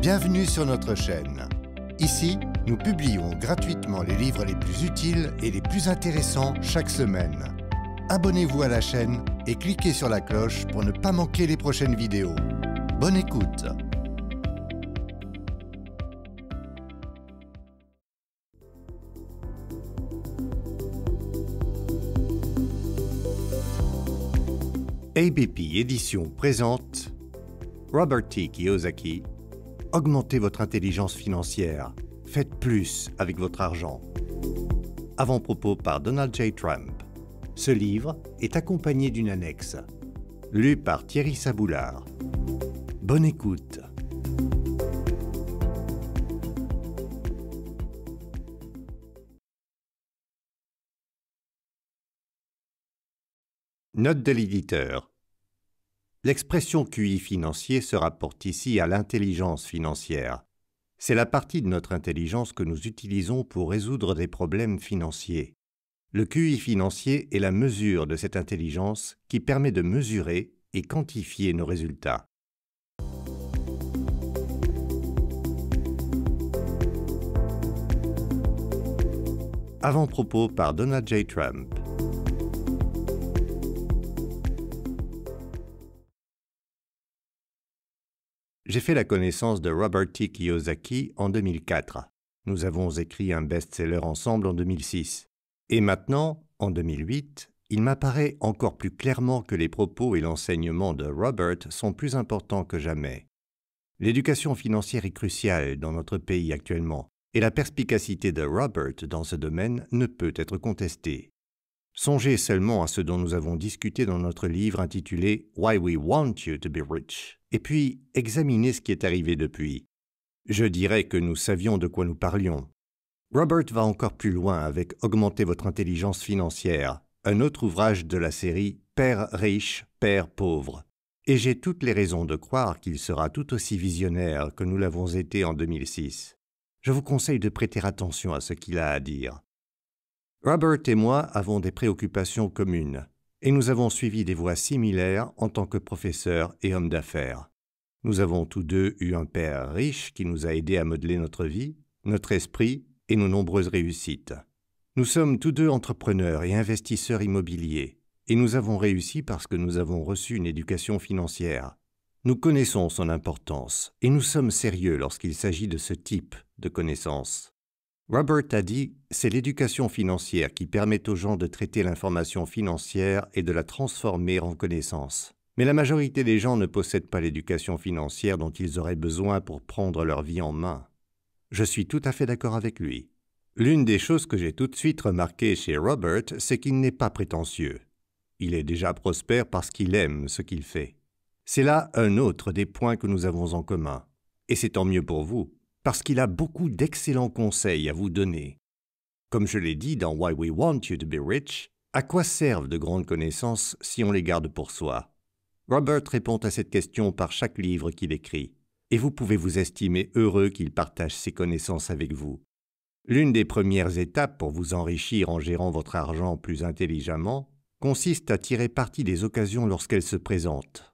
Bienvenue sur notre chaîne. Ici, nous publions gratuitement les livres les plus utiles et les plus intéressants chaque semaine. Abonnez-vous à la chaîne et cliquez sur la cloche pour ne pas manquer les prochaines vidéos. Bonne écoute ABP Édition présente Robert T. Kiyosaki augmentez votre intelligence financière. Faites plus avec votre argent. Avant-propos par Donald J. Trump. Ce livre est accompagné d'une annexe, lue par Thierry Saboulard. Bonne écoute. Note de l'éditeur. L'expression QI financier se rapporte ici à l'intelligence financière. C'est la partie de notre intelligence que nous utilisons pour résoudre des problèmes financiers. Le QI financier est la mesure de cette intelligence qui permet de mesurer et quantifier nos résultats. Avant-propos par Donald J. Trump. j'ai fait la connaissance de Robert T. Kiyosaki en 2004. Nous avons écrit un best-seller ensemble en 2006. Et maintenant, en 2008, il m'apparaît encore plus clairement que les propos et l'enseignement de Robert sont plus importants que jamais. L'éducation financière est cruciale dans notre pays actuellement, et la perspicacité de Robert dans ce domaine ne peut être contestée. Songez seulement à ce dont nous avons discuté dans notre livre intitulé Why We Want You to Be Rich, et puis examinez ce qui est arrivé depuis. Je dirais que nous savions de quoi nous parlions. Robert va encore plus loin avec Augmenter votre intelligence financière, un autre ouvrage de la série Père riche, Père pauvre. Et j'ai toutes les raisons de croire qu'il sera tout aussi visionnaire que nous l'avons été en 2006. Je vous conseille de prêter attention à ce qu'il a à dire. Robert et moi avons des préoccupations communes, et nous avons suivi des voies similaires en tant que professeurs et hommes d'affaires. Nous avons tous deux eu un père riche qui nous a aidés à modeler notre vie, notre esprit et nos nombreuses réussites. Nous sommes tous deux entrepreneurs et investisseurs immobiliers, et nous avons réussi parce que nous avons reçu une éducation financière. Nous connaissons son importance, et nous sommes sérieux lorsqu'il s'agit de ce type de connaissances. Robert a dit C'est l'éducation financière qui permet aux gens de traiter l'information financière et de la transformer en connaissance. Mais la majorité des gens ne possèdent pas l'éducation financière dont ils auraient besoin pour prendre leur vie en main. Je suis tout à fait d'accord avec lui. L'une des choses que j'ai tout de suite remarquées chez Robert, c'est qu'il n'est pas prétentieux. Il est déjà prospère parce qu'il aime ce qu'il fait. C'est là un autre des points que nous avons en commun. Et c'est tant mieux pour vous parce qu'il a beaucoup d'excellents conseils à vous donner. Comme je l'ai dit dans Why We Want You to Be Rich, à quoi servent de grandes connaissances si on les garde pour soi Robert répond à cette question par chaque livre qu'il écrit, et vous pouvez vous estimer heureux qu'il partage ses connaissances avec vous. L'une des premières étapes pour vous enrichir en gérant votre argent plus intelligemment consiste à tirer parti des occasions lorsqu'elles se présentent.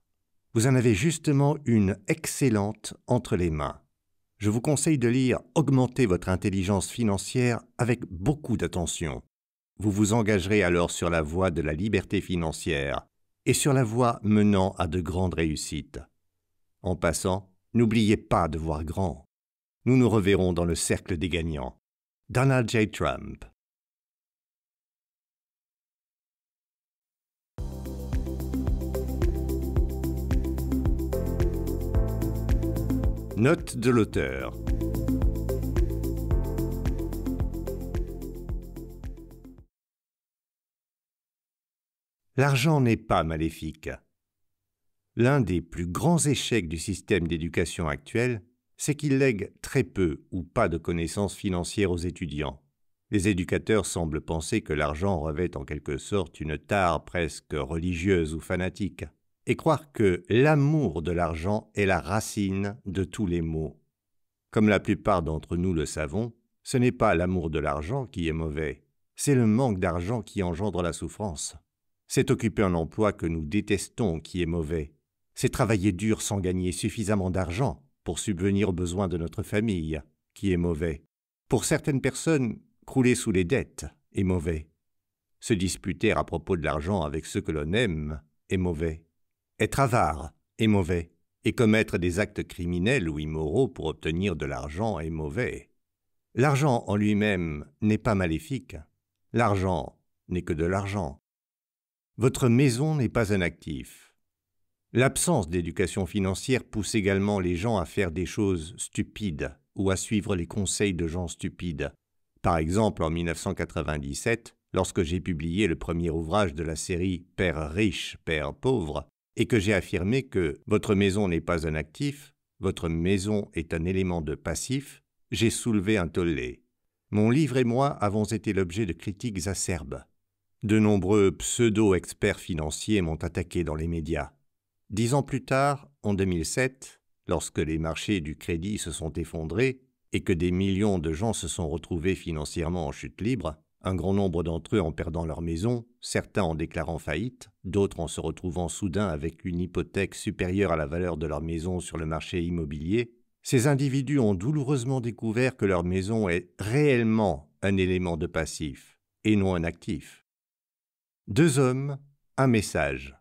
Vous en avez justement une excellente entre les mains je vous conseille de lire Augmentez votre intelligence financière avec beaucoup d'attention. Vous vous engagerez alors sur la voie de la liberté financière et sur la voie menant à de grandes réussites. En passant, n'oubliez pas de voir grand. Nous nous reverrons dans le cercle des gagnants. Donald J. Trump Note de l'auteur. L'argent n'est pas maléfique. L'un des plus grands échecs du système d'éducation actuel, c'est qu'il lègue très peu ou pas de connaissances financières aux étudiants. Les éducateurs semblent penser que l'argent revêt en quelque sorte une tare presque religieuse ou fanatique et croire que l'amour de l'argent est la racine de tous les maux. Comme la plupart d'entre nous le savons, ce n'est pas l'amour de l'argent qui est mauvais, c'est le manque d'argent qui engendre la souffrance. C'est occuper un emploi que nous détestons qui est mauvais. C'est travailler dur sans gagner suffisamment d'argent pour subvenir aux besoins de notre famille qui est mauvais. Pour certaines personnes, crouler sous les dettes est mauvais. Se disputer à propos de l'argent avec ceux que l'on aime est mauvais. Être avare est mauvais, et commettre des actes criminels ou immoraux pour obtenir de l'argent est mauvais. L'argent en lui-même n'est pas maléfique. L'argent n'est que de l'argent. Votre maison n'est pas un actif. L'absence d'éducation financière pousse également les gens à faire des choses stupides ou à suivre les conseils de gens stupides. Par exemple, en 1997, lorsque j'ai publié le premier ouvrage de la série Père riche, Père pauvre, et que j'ai affirmé que votre maison n'est pas un actif, votre maison est un élément de passif, j'ai soulevé un tollé. Mon livre et moi avons été l'objet de critiques acerbes. De nombreux pseudo-experts financiers m'ont attaqué dans les médias. Dix ans plus tard, en 2007, lorsque les marchés du crédit se sont effondrés et que des millions de gens se sont retrouvés financièrement en chute libre, un grand nombre d'entre eux en perdant leur maison, certains en déclarant faillite, d'autres en se retrouvant soudain avec une hypothèque supérieure à la valeur de leur maison sur le marché immobilier, ces individus ont douloureusement découvert que leur maison est réellement un élément de passif et non un actif. Deux hommes, un message.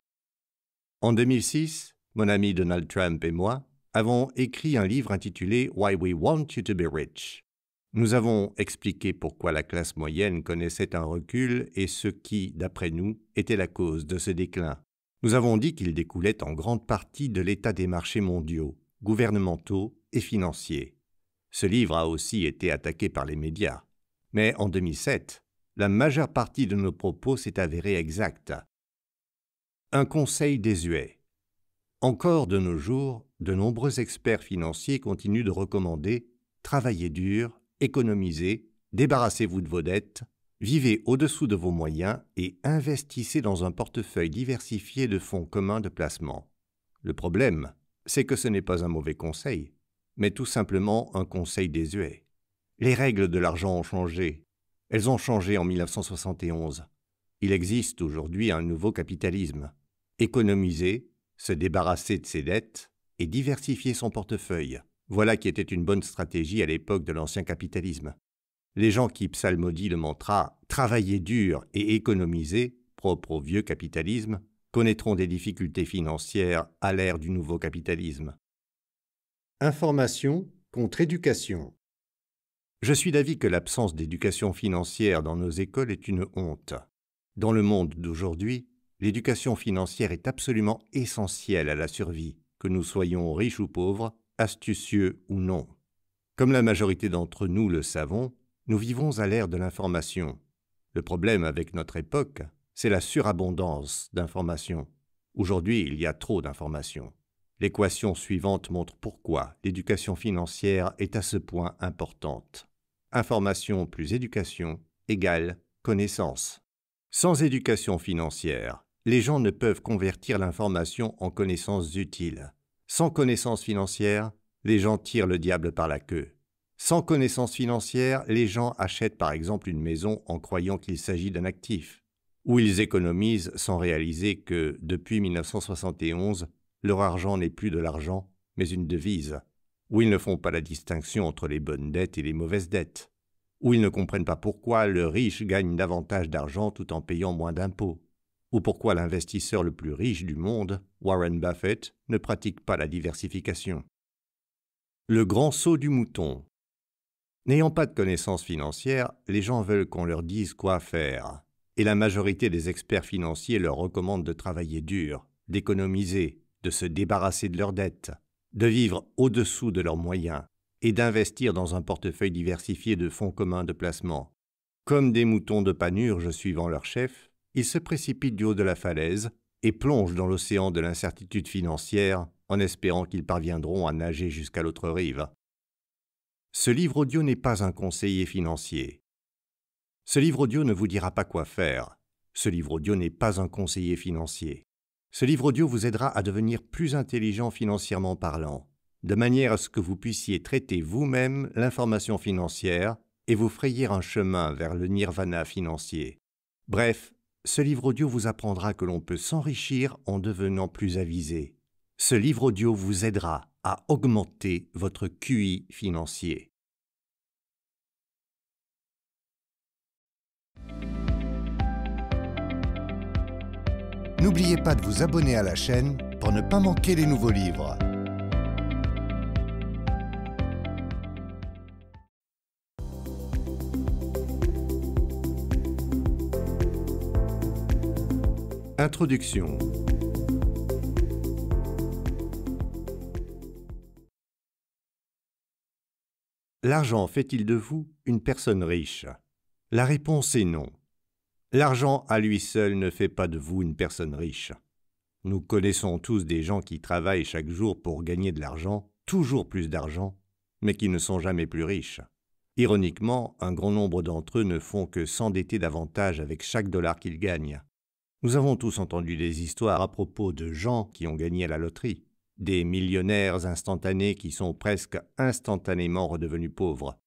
En 2006, mon ami Donald Trump et moi avons écrit un livre intitulé Why We Want You to Be Rich nous avons expliqué pourquoi la classe moyenne connaissait un recul et ce qui, d'après nous, était la cause de ce déclin. Nous avons dit qu'il découlait en grande partie de l'état des marchés mondiaux, gouvernementaux et financiers. Ce livre a aussi été attaqué par les médias. Mais en 2007, la majeure partie de nos propos s'est avérée exacte. Un conseil désuet. Encore de nos jours, de nombreux experts financiers continuent de recommander travailler dur, économisez, débarrassez-vous de vos dettes, vivez au-dessous de vos moyens et investissez dans un portefeuille diversifié de fonds communs de placement. Le problème, c'est que ce n'est pas un mauvais conseil, mais tout simplement un conseil désuet. Les règles de l'argent ont changé. Elles ont changé en 1971. Il existe aujourd'hui un nouveau capitalisme. Économisez, se débarrasser de ses dettes et diversifier son portefeuille. Voilà qui était une bonne stratégie à l'époque de l'ancien capitalisme. Les gens qui psalmodient le mantra travailler dur et économiser, propre au vieux capitalisme, connaîtront des difficultés financières à l'ère du nouveau capitalisme. Information contre éducation. Je suis d'avis que l'absence d'éducation financière dans nos écoles est une honte. Dans le monde d'aujourd'hui, l'éducation financière est absolument essentielle à la survie, que nous soyons riches ou pauvres, astucieux ou non. Comme la majorité d'entre nous le savons, nous vivons à l'ère de l'information. Le problème avec notre époque, c'est la surabondance d'informations. Aujourd'hui, il y a trop d'informations. L'équation suivante montre pourquoi l'éducation financière est à ce point importante. Information plus éducation égale connaissance. Sans éducation financière, les gens ne peuvent convertir l'information en connaissances utiles. Sans connaissance financière, les gens tirent le diable par la queue. Sans connaissance financière, les gens achètent par exemple une maison en croyant qu'il s'agit d'un actif, ou ils économisent sans réaliser que, depuis 1971, leur argent n'est plus de l'argent, mais une devise, ou ils ne font pas la distinction entre les bonnes dettes et les mauvaises dettes, ou ils ne comprennent pas pourquoi le riche gagne davantage d'argent tout en payant moins d'impôts, ou pourquoi l'investisseur le plus riche du monde, Warren Buffett, ne pratique pas la diversification. Le grand saut du mouton. N'ayant pas de connaissances financières, les gens veulent qu'on leur dise quoi faire, et la majorité des experts financiers leur recommandent de travailler dur, d'économiser, de se débarrasser de leurs dettes, de vivre au-dessous de leurs moyens, et d'investir dans un portefeuille diversifié de fonds communs de placement. Comme des moutons de panurge suivant leur chef, ils se précipitent du haut de la falaise et plongent dans l'océan de l'incertitude financière en espérant qu'ils parviendront à nager jusqu'à l'autre rive. Ce livre audio n'est pas un conseiller financier. Ce livre audio ne vous dira pas quoi faire. Ce livre audio n'est pas un conseiller financier. Ce livre audio vous aidera à devenir plus intelligent financièrement parlant, de manière à ce que vous puissiez traiter vous-même l'information financière et vous frayer un chemin vers le nirvana financier. Bref, ce livre audio vous apprendra que l'on peut s'enrichir en devenant plus avisé. Ce livre audio vous aidera à augmenter votre QI financier. N'oubliez pas de vous abonner à la chaîne pour ne pas manquer les nouveaux livres. Introduction. L'argent fait-il de vous une personne riche La réponse est non. L'argent à lui seul ne fait pas de vous une personne riche. Nous connaissons tous des gens qui travaillent chaque jour pour gagner de l'argent, toujours plus d'argent, mais qui ne sont jamais plus riches. Ironiquement, un grand nombre d'entre eux ne font que s'endetter davantage avec chaque dollar qu'ils gagnent, nous avons tous entendu des histoires à propos de gens qui ont gagné à la loterie, des millionnaires instantanés qui sont presque instantanément redevenus pauvres.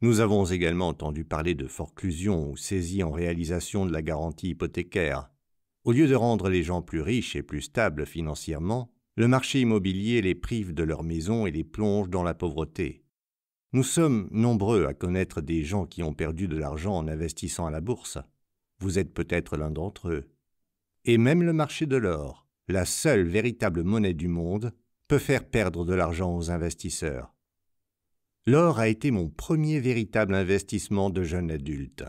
Nous avons également entendu parler de forclusion ou saisie en réalisation de la garantie hypothécaire. Au lieu de rendre les gens plus riches et plus stables financièrement, le marché immobilier les prive de leur maison et les plonge dans la pauvreté. Nous sommes nombreux à connaître des gens qui ont perdu de l'argent en investissant à la bourse. Vous êtes peut-être l'un d'entre eux et même le marché de l'or, la seule véritable monnaie du monde, peut faire perdre de l'argent aux investisseurs. L'or a été mon premier véritable investissement de jeune adulte.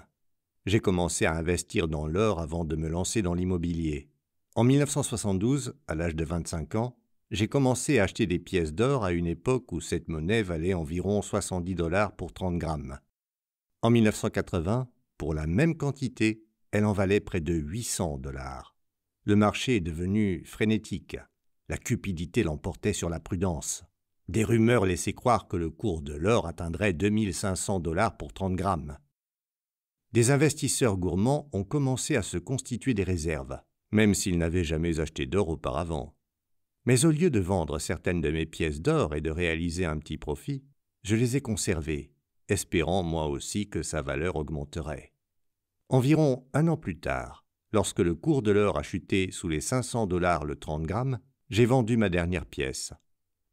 J'ai commencé à investir dans l'or avant de me lancer dans l'immobilier. En 1972, à l'âge de 25 ans, j'ai commencé à acheter des pièces d'or à une époque où cette monnaie valait environ 70 dollars pour 30 grammes. En 1980, pour la même quantité, elle en valait près de 800 dollars. Le marché est devenu frénétique. La cupidité l'emportait sur la prudence. Des rumeurs laissaient croire que le cours de l'or atteindrait 2500 dollars pour 30 grammes. Des investisseurs gourmands ont commencé à se constituer des réserves, même s'ils n'avaient jamais acheté d'or auparavant. Mais au lieu de vendre certaines de mes pièces d'or et de réaliser un petit profit, je les ai conservées, espérant moi aussi que sa valeur augmenterait. Environ un an plus tard, lorsque le cours de l'or a chuté sous les 500 dollars le 30 grammes, j'ai vendu ma dernière pièce.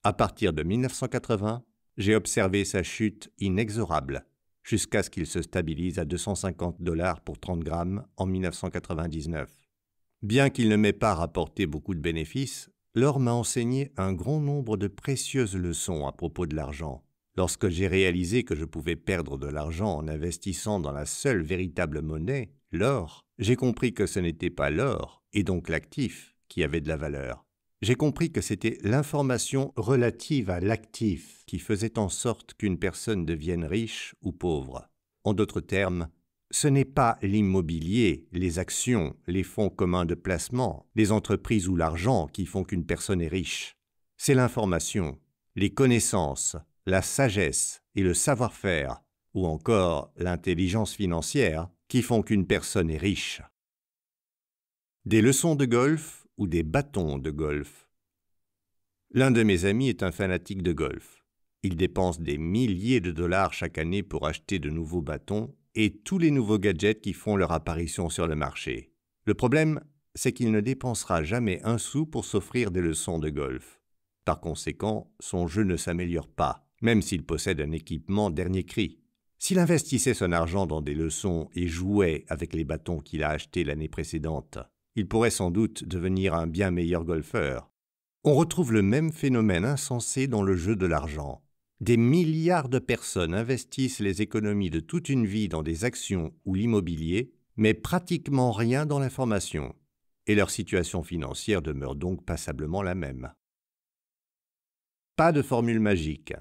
À partir de 1980, j'ai observé sa chute inexorable jusqu'à ce qu'il se stabilise à 250 dollars pour 30 grammes en 1999. Bien qu'il ne m'ait pas rapporté beaucoup de bénéfices, l'or m'a enseigné un grand nombre de précieuses leçons à propos de l'argent. Lorsque j'ai réalisé que je pouvais perdre de l'argent en investissant dans la seule véritable monnaie, l'or, j'ai compris que ce n'était pas l'or, et donc l'actif, qui avait de la valeur. J'ai compris que c'était l'information relative à l'actif qui faisait en sorte qu'une personne devienne riche ou pauvre. En d'autres termes, ce n'est pas l'immobilier, les actions, les fonds communs de placement, les entreprises ou l'argent qui font qu'une personne est riche. C'est l'information, les connaissances, la sagesse et le savoir-faire, ou encore l'intelligence financière, qui font qu'une personne est riche. Des leçons de golf ou des bâtons de golf. L'un de mes amis est un fanatique de golf. Il dépense des milliers de dollars chaque année pour acheter de nouveaux bâtons et tous les nouveaux gadgets qui font leur apparition sur le marché. Le problème, c'est qu'il ne dépensera jamais un sou pour s'offrir des leçons de golf. Par conséquent, son jeu ne s'améliore pas, même s'il possède un équipement dernier cri. S'il investissait son argent dans des leçons et jouait avec les bâtons qu'il a achetés l'année précédente, il pourrait sans doute devenir un bien meilleur golfeur. On retrouve le même phénomène insensé dans le jeu de l'argent. Des milliards de personnes investissent les économies de toute une vie dans des actions ou l'immobilier, mais pratiquement rien dans l'information, et leur situation financière demeure donc passablement la même. Pas de formule magique.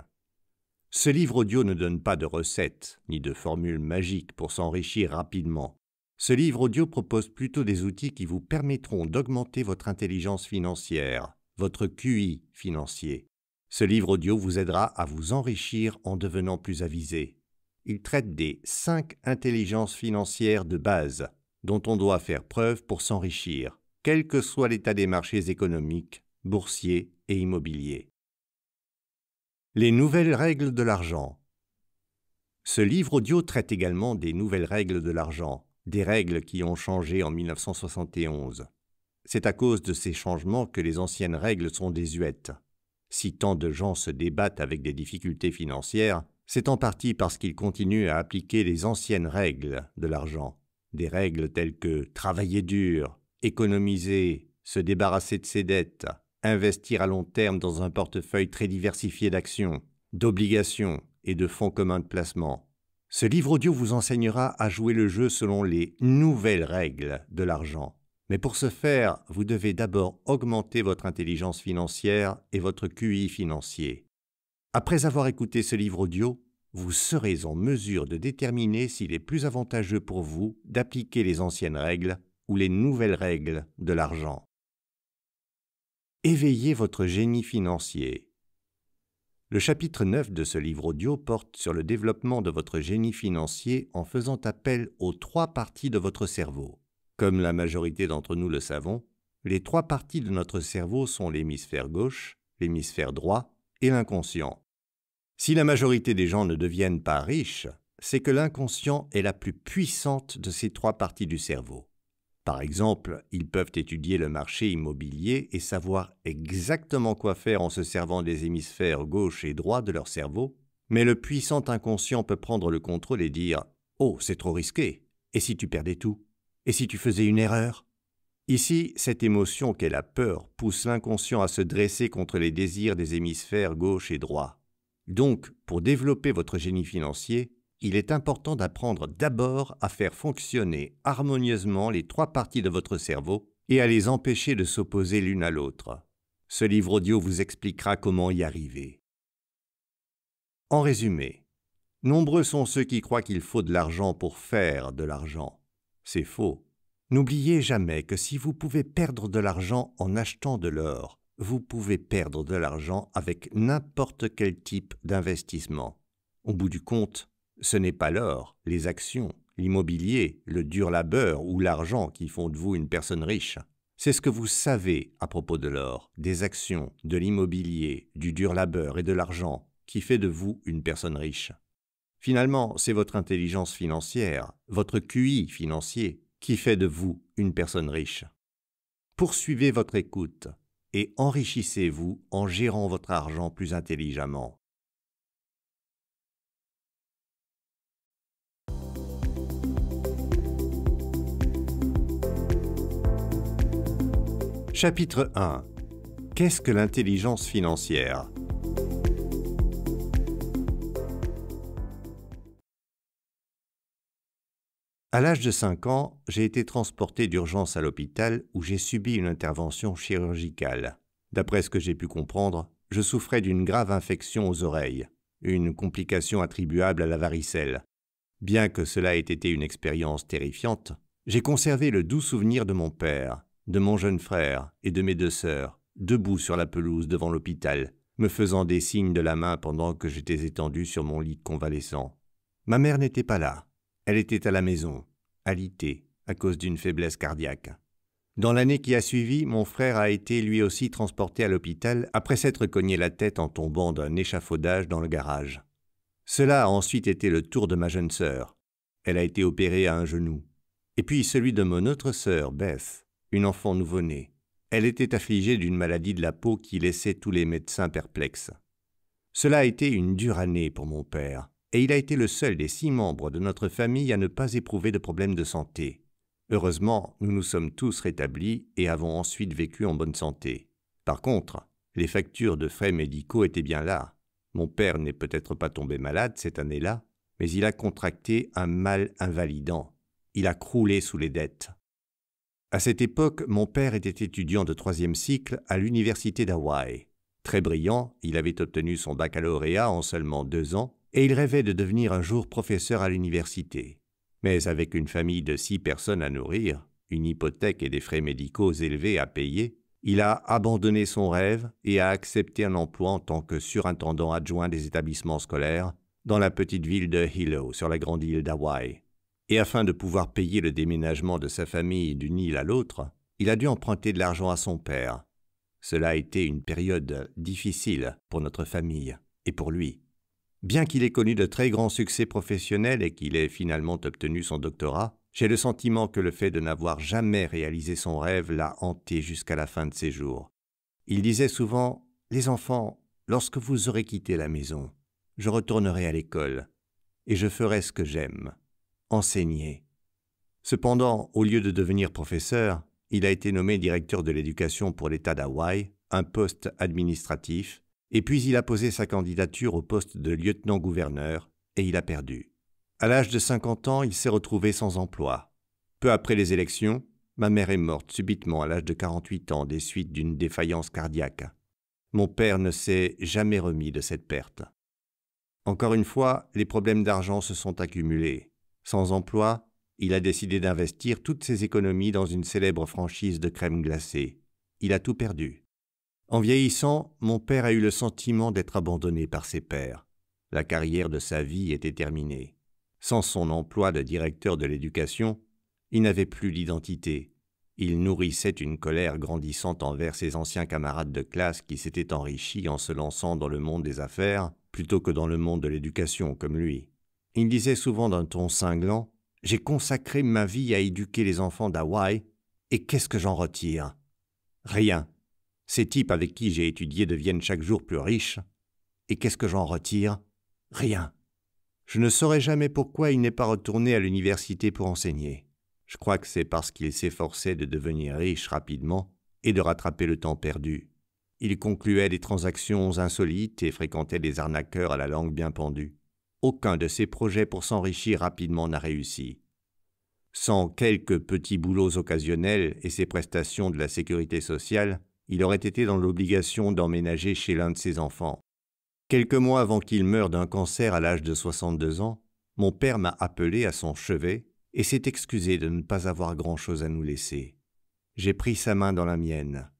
Ce livre audio ne donne pas de recettes ni de formules magiques pour s'enrichir rapidement. Ce livre audio propose plutôt des outils qui vous permettront d'augmenter votre intelligence financière, votre QI financier. Ce livre audio vous aidera à vous enrichir en devenant plus avisé. Il traite des cinq intelligences financières de base dont on doit faire preuve pour s'enrichir, quel que soit l'état des marchés économiques, boursiers et immobiliers. Les nouvelles règles de l'argent. Ce livre audio traite également des nouvelles règles de l'argent, des règles qui ont changé en 1971. C'est à cause de ces changements que les anciennes règles sont désuètes. Si tant de gens se débattent avec des difficultés financières, c'est en partie parce qu'ils continuent à appliquer les anciennes règles de l'argent, des règles telles que travailler dur, économiser, se débarrasser de ses dettes, investir à long terme dans un portefeuille très diversifié d'actions, d'obligations et de fonds communs de placement. Ce livre audio vous enseignera à jouer le jeu selon les nouvelles règles de l'argent. Mais pour ce faire, vous devez d'abord augmenter votre intelligence financière et votre QI financier. Après avoir écouté ce livre audio, vous serez en mesure de déterminer s'il est plus avantageux pour vous d'appliquer les anciennes règles ou les nouvelles règles de l'argent. Éveillez votre génie financier. Le chapitre 9 de ce livre audio porte sur le développement de votre génie financier en faisant appel aux trois parties de votre cerveau. Comme la majorité d'entre nous le savons, les trois parties de notre cerveau sont l'hémisphère gauche, l'hémisphère droit et l'inconscient. Si la majorité des gens ne deviennent pas riches, c'est que l'inconscient est la plus puissante de ces trois parties du cerveau. Par exemple, ils peuvent étudier le marché immobilier et savoir exactement quoi faire en se servant des hémisphères gauche et droit de leur cerveau, mais le puissant inconscient peut prendre le contrôle et dire ⁇ Oh, c'est trop risqué Et si tu perdais tout Et si tu faisais une erreur ?⁇ Ici, cette émotion qu'est la peur pousse l'inconscient à se dresser contre les désirs des hémisphères gauche et droit. Donc, pour développer votre génie financier, il est important d'apprendre d'abord à faire fonctionner harmonieusement les trois parties de votre cerveau et à les empêcher de s'opposer l'une à l'autre. Ce livre audio vous expliquera comment y arriver. En résumé, nombreux sont ceux qui croient qu'il faut de l'argent pour faire de l'argent. C'est faux. N'oubliez jamais que si vous pouvez perdre de l'argent en achetant de l'or, vous pouvez perdre de l'argent avec n'importe quel type d'investissement. Au bout du compte, ce n'est pas l'or, les actions, l'immobilier, le dur labeur ou l'argent qui font de vous une personne riche. C'est ce que vous savez à propos de l'or, des actions, de l'immobilier, du dur labeur et de l'argent qui fait de vous une personne riche. Finalement, c'est votre intelligence financière, votre QI financier, qui fait de vous une personne riche. Poursuivez votre écoute et enrichissez-vous en gérant votre argent plus intelligemment. Chapitre 1 Qu'est-ce que l'intelligence financière À l'âge de 5 ans, j'ai été transporté d'urgence à l'hôpital où j'ai subi une intervention chirurgicale. D'après ce que j'ai pu comprendre, je souffrais d'une grave infection aux oreilles, une complication attribuable à la varicelle. Bien que cela ait été une expérience terrifiante, j'ai conservé le doux souvenir de mon père, de mon jeune frère et de mes deux sœurs, debout sur la pelouse devant l'hôpital, me faisant des signes de la main pendant que j'étais étendu sur mon lit convalescent. Ma mère n'était pas là. Elle était à la maison, alitée, à cause d'une faiblesse cardiaque. Dans l'année qui a suivi, mon frère a été lui aussi transporté à l'hôpital après s'être cogné la tête en tombant d'un échafaudage dans le garage. Cela a ensuite été le tour de ma jeune sœur. Elle a été opérée à un genou. Et puis celui de mon autre sœur, Beth, une enfant nouveau-née. Elle était affligée d'une maladie de la peau qui laissait tous les médecins perplexes. Cela a été une dure année pour mon père, et il a été le seul des six membres de notre famille à ne pas éprouver de problèmes de santé. Heureusement, nous nous sommes tous rétablis et avons ensuite vécu en bonne santé. Par contre, les factures de frais médicaux étaient bien là. Mon père n'est peut-être pas tombé malade cette année-là, mais il a contracté un mal invalidant. Il a croulé sous les dettes. À cette époque, mon père était étudiant de troisième cycle à l'université d'Hawaï. Très brillant, il avait obtenu son baccalauréat en seulement deux ans et il rêvait de devenir un jour professeur à l'université. Mais avec une famille de six personnes à nourrir, une hypothèque et des frais médicaux élevés à payer, il a abandonné son rêve et a accepté un emploi en tant que surintendant adjoint des établissements scolaires dans la petite ville de Hilo sur la grande île d'Hawaï et afin de pouvoir payer le déménagement de sa famille d'une île à l'autre, il a dû emprunter de l'argent à son père. Cela a été une période difficile pour notre famille et pour lui. Bien qu'il ait connu de très grands succès professionnels et qu'il ait finalement obtenu son doctorat, j'ai le sentiment que le fait de n'avoir jamais réalisé son rêve l'a hanté jusqu'à la fin de ses jours. Il disait souvent Les enfants, lorsque vous aurez quitté la maison, je retournerai à l'école et je ferai ce que j'aime enseigné. Cependant, au lieu de devenir professeur, il a été nommé directeur de l'éducation pour l'État d'Hawaï, un poste administratif, et puis il a posé sa candidature au poste de lieutenant-gouverneur, et il a perdu. À l'âge de 50 ans, il s'est retrouvé sans emploi. Peu après les élections, ma mère est morte subitement à l'âge de 48 ans des suites d'une défaillance cardiaque. Mon père ne s'est jamais remis de cette perte. Encore une fois, les problèmes d'argent se sont accumulés. Sans emploi, il a décidé d'investir toutes ses économies dans une célèbre franchise de crème glacée. Il a tout perdu. En vieillissant, mon père a eu le sentiment d'être abandonné par ses pairs. La carrière de sa vie était terminée. Sans son emploi de directeur de l'éducation, il n'avait plus d'identité. Il nourrissait une colère grandissante envers ses anciens camarades de classe qui s'étaient enrichis en se lançant dans le monde des affaires plutôt que dans le monde de l'éducation comme lui. Il disait souvent d'un ton cinglant J'ai consacré ma vie à éduquer les enfants d'Hawaï, et qu'est-ce que j'en retire Rien. Ces types avec qui j'ai étudié deviennent chaque jour plus riches, et qu'est-ce que j'en retire Rien. Je ne saurais jamais pourquoi il n'est pas retourné à l'université pour enseigner. Je crois que c'est parce qu'il s'efforçait de devenir riche rapidement et de rattraper le temps perdu. Il concluait des transactions insolites et fréquentait des arnaqueurs à la langue bien pendue aucun de ses projets pour s'enrichir rapidement n'a réussi. Sans quelques petits boulots occasionnels et ses prestations de la sécurité sociale, il aurait été dans l'obligation d'emménager chez l'un de ses enfants. Quelques mois avant qu'il meure d'un cancer à l'âge de 62 ans, mon père m'a appelé à son chevet et s'est excusé de ne pas avoir grand-chose à nous laisser. J'ai pris sa main dans la mienne,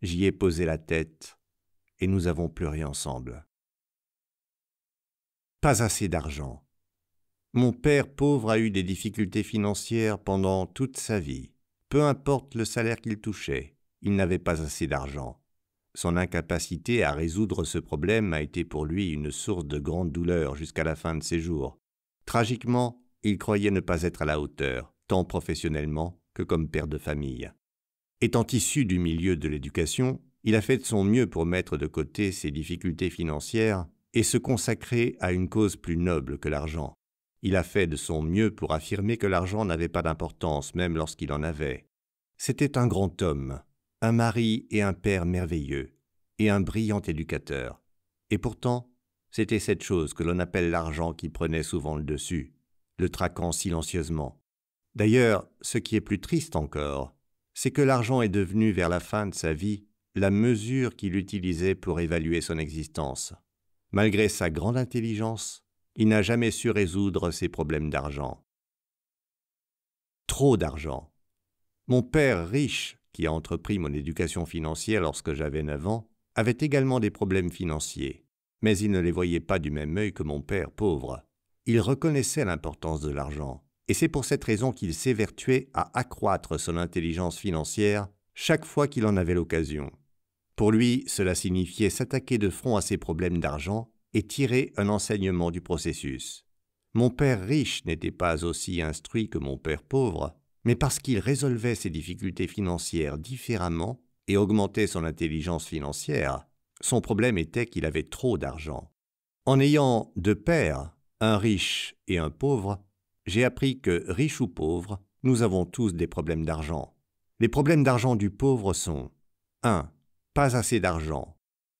j'y ai posé la tête, et nous avons pleuré ensemble. Pas assez d'argent. Mon père pauvre a eu des difficultés financières pendant toute sa vie. Peu importe le salaire qu'il touchait, il n'avait pas assez d'argent. Son incapacité à résoudre ce problème a été pour lui une source de grande douleur jusqu'à la fin de ses jours. Tragiquement, il croyait ne pas être à la hauteur, tant professionnellement que comme père de famille. Étant issu du milieu de l'éducation, il a fait de son mieux pour mettre de côté ses difficultés financières et se consacrer à une cause plus noble que l'argent. Il a fait de son mieux pour affirmer que l'argent n'avait pas d'importance, même lorsqu'il en avait. C'était un grand homme, un mari et un père merveilleux, et un brillant éducateur. Et pourtant, c'était cette chose que l'on appelle l'argent qui prenait souvent le dessus, le traquant silencieusement. D'ailleurs, ce qui est plus triste encore, c'est que l'argent est devenu vers la fin de sa vie la mesure qu'il utilisait pour évaluer son existence. Malgré sa grande intelligence, il n'a jamais su résoudre ses problèmes d'argent. Trop d'argent. Mon père riche, qui a entrepris mon éducation financière lorsque j'avais 9 ans, avait également des problèmes financiers, mais il ne les voyait pas du même œil que mon père pauvre. Il reconnaissait l'importance de l'argent, et c'est pour cette raison qu'il s'évertuait à accroître son intelligence financière chaque fois qu'il en avait l'occasion. Pour lui, cela signifiait s'attaquer de front à ses problèmes d'argent et tirer un enseignement du processus. Mon père riche n'était pas aussi instruit que mon père pauvre, mais parce qu'il résolvait ses difficultés financières différemment et augmentait son intelligence financière, son problème était qu'il avait trop d'argent. En ayant deux pères, un riche et un pauvre, j'ai appris que, riche ou pauvre, nous avons tous des problèmes d'argent. Les problèmes d'argent du pauvre sont 1 pas assez d'argent.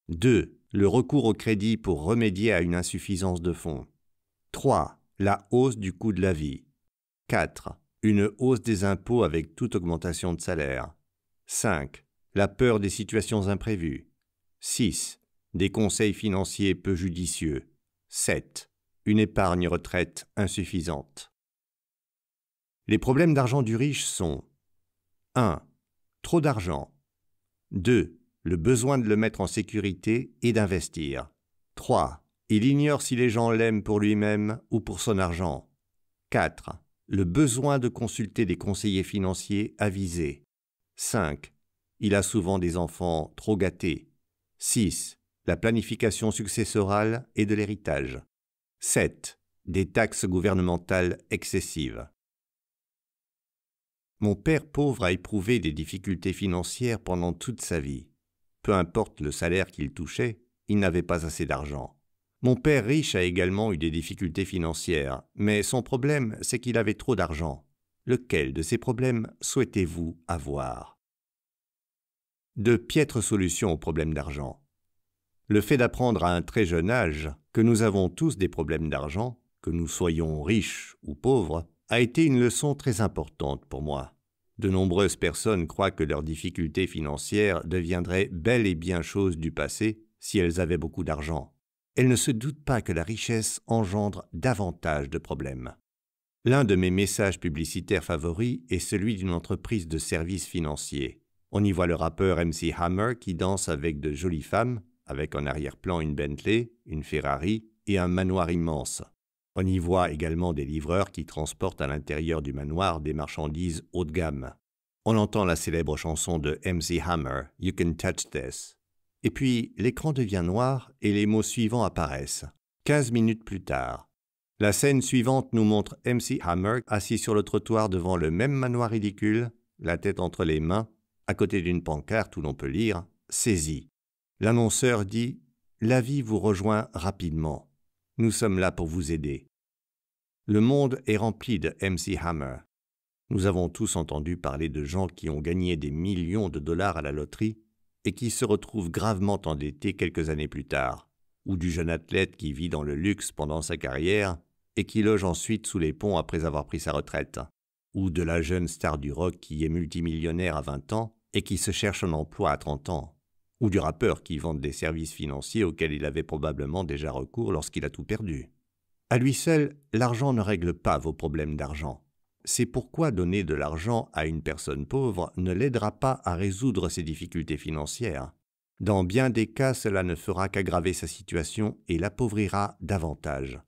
2. Le recours au crédit pour remédier à une insuffisance de fonds. 3. La hausse du coût de la vie. 4. Une hausse des impôts avec toute augmentation de salaire. 5. La peur des situations imprévues. 6. Des conseils financiers peu judicieux. 7. Une épargne retraite insuffisante. Les problèmes d'argent du riche sont 1. Trop d'argent. 2 le besoin de le mettre en sécurité et d'investir. 3. Il ignore si les gens l'aiment pour lui-même ou pour son argent. 4. Le besoin de consulter des conseillers financiers avisés. 5. Il a souvent des enfants trop gâtés. 6. La planification successorale et de l'héritage. 7. Des taxes gouvernementales excessives. Mon père pauvre a éprouvé des difficultés financières pendant toute sa vie. Peu importe le salaire qu'il touchait, il n'avait pas assez d'argent. Mon père riche a également eu des difficultés financières, mais son problème, c'est qu'il avait trop d'argent. Lequel de ces problèmes souhaitez-vous avoir De piètres solutions aux problèmes d'argent. Le fait d'apprendre à un très jeune âge que nous avons tous des problèmes d'argent, que nous soyons riches ou pauvres, a été une leçon très importante pour moi. De nombreuses personnes croient que leurs difficultés financières deviendraient bel et bien chose du passé si elles avaient beaucoup d'argent. Elles ne se doutent pas que la richesse engendre davantage de problèmes. L'un de mes messages publicitaires favoris est celui d'une entreprise de services financiers. On y voit le rappeur MC Hammer qui danse avec de jolies femmes, avec en arrière-plan une Bentley, une Ferrari et un manoir immense. On y voit également des livreurs qui transportent à l'intérieur du manoir des marchandises haut de gamme. On entend la célèbre chanson de MC Hammer, You Can Touch This. Et puis, l'écran devient noir et les mots suivants apparaissent. 15 minutes plus tard. La scène suivante nous montre MC Hammer assis sur le trottoir devant le même manoir ridicule, la tête entre les mains, à côté d'une pancarte où l'on peut lire Saisi. L'annonceur dit La vie vous rejoint rapidement. Nous sommes là pour vous aider. Le monde est rempli de MC Hammer. Nous avons tous entendu parler de gens qui ont gagné des millions de dollars à la loterie et qui se retrouvent gravement endettés quelques années plus tard, ou du jeune athlète qui vit dans le luxe pendant sa carrière et qui loge ensuite sous les ponts après avoir pris sa retraite, ou de la jeune star du rock qui est multimillionnaire à 20 ans et qui se cherche un emploi à 30 ans, ou du rappeur qui vend des services financiers auxquels il avait probablement déjà recours lorsqu'il a tout perdu. À lui seul, l'argent ne règle pas vos problèmes d'argent. C'est pourquoi donner de l'argent à une personne pauvre ne l'aidera pas à résoudre ses difficultés financières. Dans bien des cas, cela ne fera qu'aggraver sa situation et l'appauvrira davantage.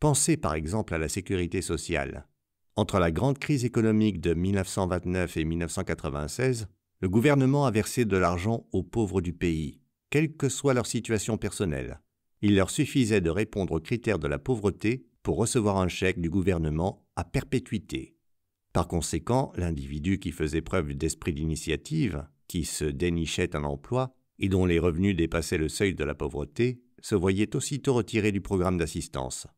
Pensez par exemple à la sécurité sociale. Entre la grande crise économique de 1929 et 1996, le gouvernement a versé de l'argent aux pauvres du pays, quelle que soit leur situation personnelle. Il leur suffisait de répondre aux critères de la pauvreté pour recevoir un chèque du gouvernement à perpétuité. Par conséquent, l'individu qui faisait preuve d'esprit d'initiative, qui se dénichait un emploi et dont les revenus dépassaient le seuil de la pauvreté, se voyait aussitôt retiré du programme d'assistance.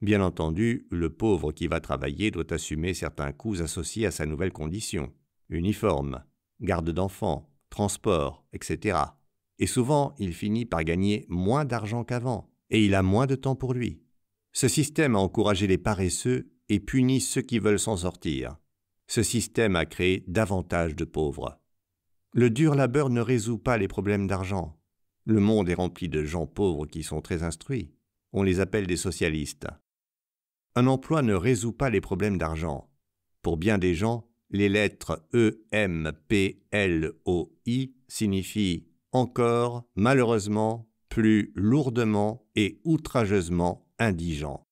Bien entendu, le pauvre qui va travailler doit assumer certains coûts associés à sa nouvelle condition uniforme, garde d'enfants, transport, etc et souvent il finit par gagner moins d'argent qu'avant, et il a moins de temps pour lui. Ce système a encouragé les paresseux et puni ceux qui veulent s'en sortir. Ce système a créé davantage de pauvres. Le dur labeur ne résout pas les problèmes d'argent. Le monde est rempli de gens pauvres qui sont très instruits. On les appelle des socialistes. Un emploi ne résout pas les problèmes d'argent. Pour bien des gens, les lettres E, M, P, L, O, I signifient encore malheureusement plus lourdement et outrageusement indigents.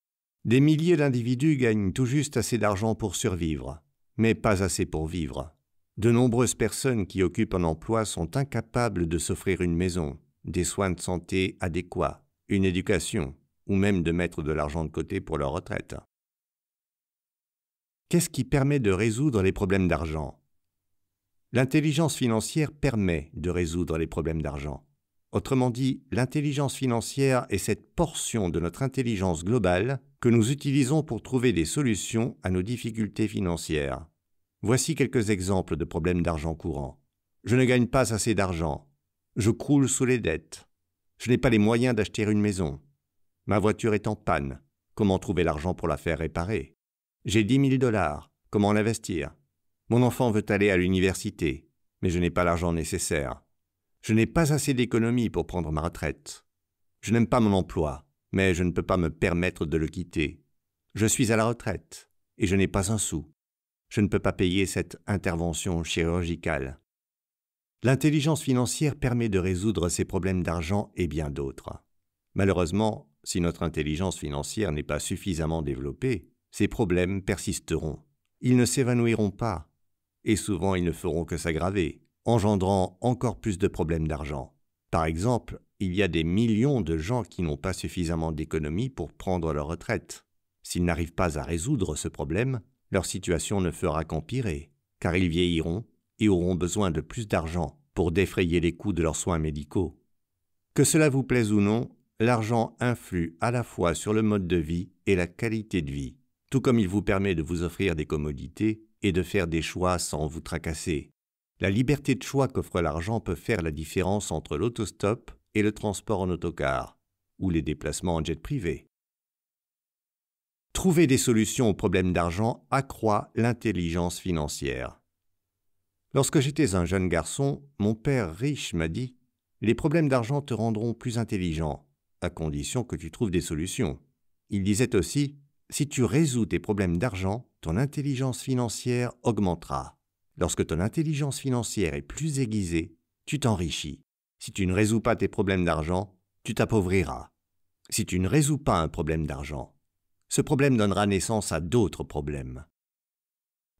Des milliers d'individus gagnent tout juste assez d'argent pour survivre, mais pas assez pour vivre. De nombreuses personnes qui occupent un emploi sont incapables de s'offrir une maison, des soins de santé adéquats, une éducation, ou même de mettre de l'argent de côté pour leur retraite. Qu'est-ce qui permet de résoudre les problèmes d'argent L'intelligence financière permet de résoudre les problèmes d'argent. Autrement dit, l'intelligence financière est cette portion de notre intelligence globale que nous utilisons pour trouver des solutions à nos difficultés financières. Voici quelques exemples de problèmes d'argent courants. Je ne gagne pas assez d'argent. Je croule sous les dettes. Je n'ai pas les moyens d'acheter une maison. Ma voiture est en panne. Comment trouver l'argent pour la faire réparer J'ai 10 000 dollars. Comment l'investir mon enfant veut aller à l'université, mais je n'ai pas l'argent nécessaire. Je n'ai pas assez d'économie pour prendre ma retraite. Je n'aime pas mon emploi, mais je ne peux pas me permettre de le quitter. Je suis à la retraite, et je n'ai pas un sou. Je ne peux pas payer cette intervention chirurgicale. L'intelligence financière permet de résoudre ces problèmes d'argent et bien d'autres. Malheureusement, si notre intelligence financière n'est pas suffisamment développée, ces problèmes persisteront. Ils ne s'évanouiront pas, et souvent ils ne feront que s'aggraver, engendrant encore plus de problèmes d'argent. Par exemple, il y a des millions de gens qui n'ont pas suffisamment d'économies pour prendre leur retraite. S'ils n'arrivent pas à résoudre ce problème, leur situation ne fera qu'empirer, car ils vieilliront et auront besoin de plus d'argent pour défrayer les coûts de leurs soins médicaux. Que cela vous plaise ou non, l'argent influe à la fois sur le mode de vie et la qualité de vie, tout comme il vous permet de vous offrir des commodités et de faire des choix sans vous tracasser. La liberté de choix qu'offre l'argent peut faire la différence entre l'autostop et le transport en autocar, ou les déplacements en jet privé. Trouver des solutions aux problèmes d'argent accroît l'intelligence financière. Lorsque j'étais un jeune garçon, mon père riche m'a dit Les problèmes d'argent te rendront plus intelligent, à condition que tu trouves des solutions. Il disait aussi si tu résous tes problèmes d'argent, ton intelligence financière augmentera. Lorsque ton intelligence financière est plus aiguisée, tu t'enrichis. Si tu ne résous pas tes problèmes d'argent, tu t'appauvriras. Si tu ne résous pas un problème d'argent, ce problème donnera naissance à d'autres problèmes.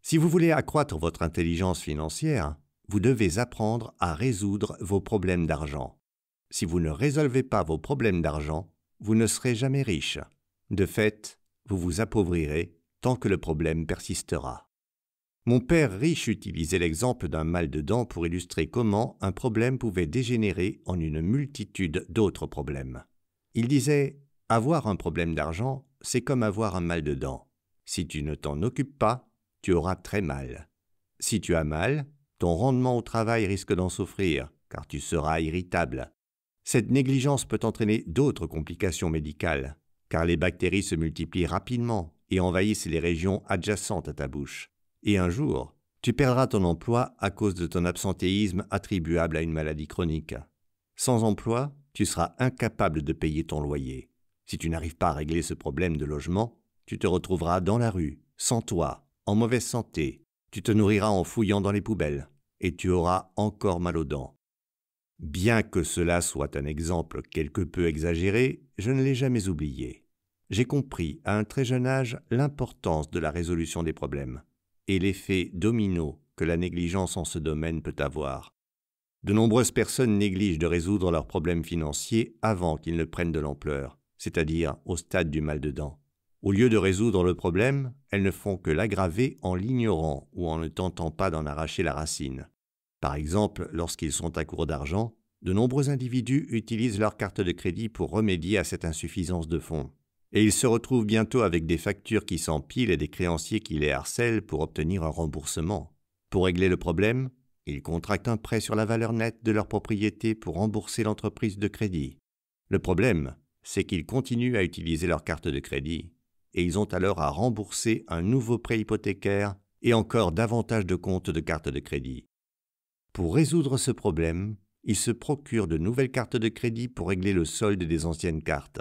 Si vous voulez accroître votre intelligence financière, vous devez apprendre à résoudre vos problèmes d'argent. Si vous ne résolvez pas vos problèmes d'argent, vous ne serez jamais riche. De fait, vous vous appauvrirez tant que le problème persistera. Mon père riche utilisait l'exemple d'un mal de dents pour illustrer comment un problème pouvait dégénérer en une multitude d'autres problèmes. Il disait Avoir un problème d'argent, c'est comme avoir un mal de dents. Si tu ne t'en occupes pas, tu auras très mal. Si tu as mal, ton rendement au travail risque d'en souffrir, car tu seras irritable. Cette négligence peut entraîner d'autres complications médicales car les bactéries se multiplient rapidement et envahissent les régions adjacentes à ta bouche. Et un jour, tu perdras ton emploi à cause de ton absentéisme attribuable à une maladie chronique. Sans emploi, tu seras incapable de payer ton loyer. Si tu n'arrives pas à régler ce problème de logement, tu te retrouveras dans la rue, sans toi, en mauvaise santé, tu te nourriras en fouillant dans les poubelles, et tu auras encore mal aux dents. Bien que cela soit un exemple quelque peu exagéré, je ne l'ai jamais oublié j'ai compris à un très jeune âge l'importance de la résolution des problèmes et l'effet domino que la négligence en ce domaine peut avoir. De nombreuses personnes négligent de résoudre leurs problèmes financiers avant qu'ils ne prennent de l'ampleur, c'est-à-dire au stade du mal dedans. Au lieu de résoudre le problème, elles ne font que l'aggraver en l'ignorant ou en ne tentant pas d'en arracher la racine. Par exemple, lorsqu'ils sont à court d'argent, de nombreux individus utilisent leur carte de crédit pour remédier à cette insuffisance de fonds et ils se retrouvent bientôt avec des factures qui s'empilent et des créanciers qui les harcèlent pour obtenir un remboursement. Pour régler le problème, ils contractent un prêt sur la valeur nette de leur propriété pour rembourser l'entreprise de crédit. Le problème, c'est qu'ils continuent à utiliser leur carte de crédit, et ils ont alors à rembourser un nouveau prêt hypothécaire et encore davantage de comptes de cartes de crédit. Pour résoudre ce problème, ils se procurent de nouvelles cartes de crédit pour régler le solde des anciennes cartes.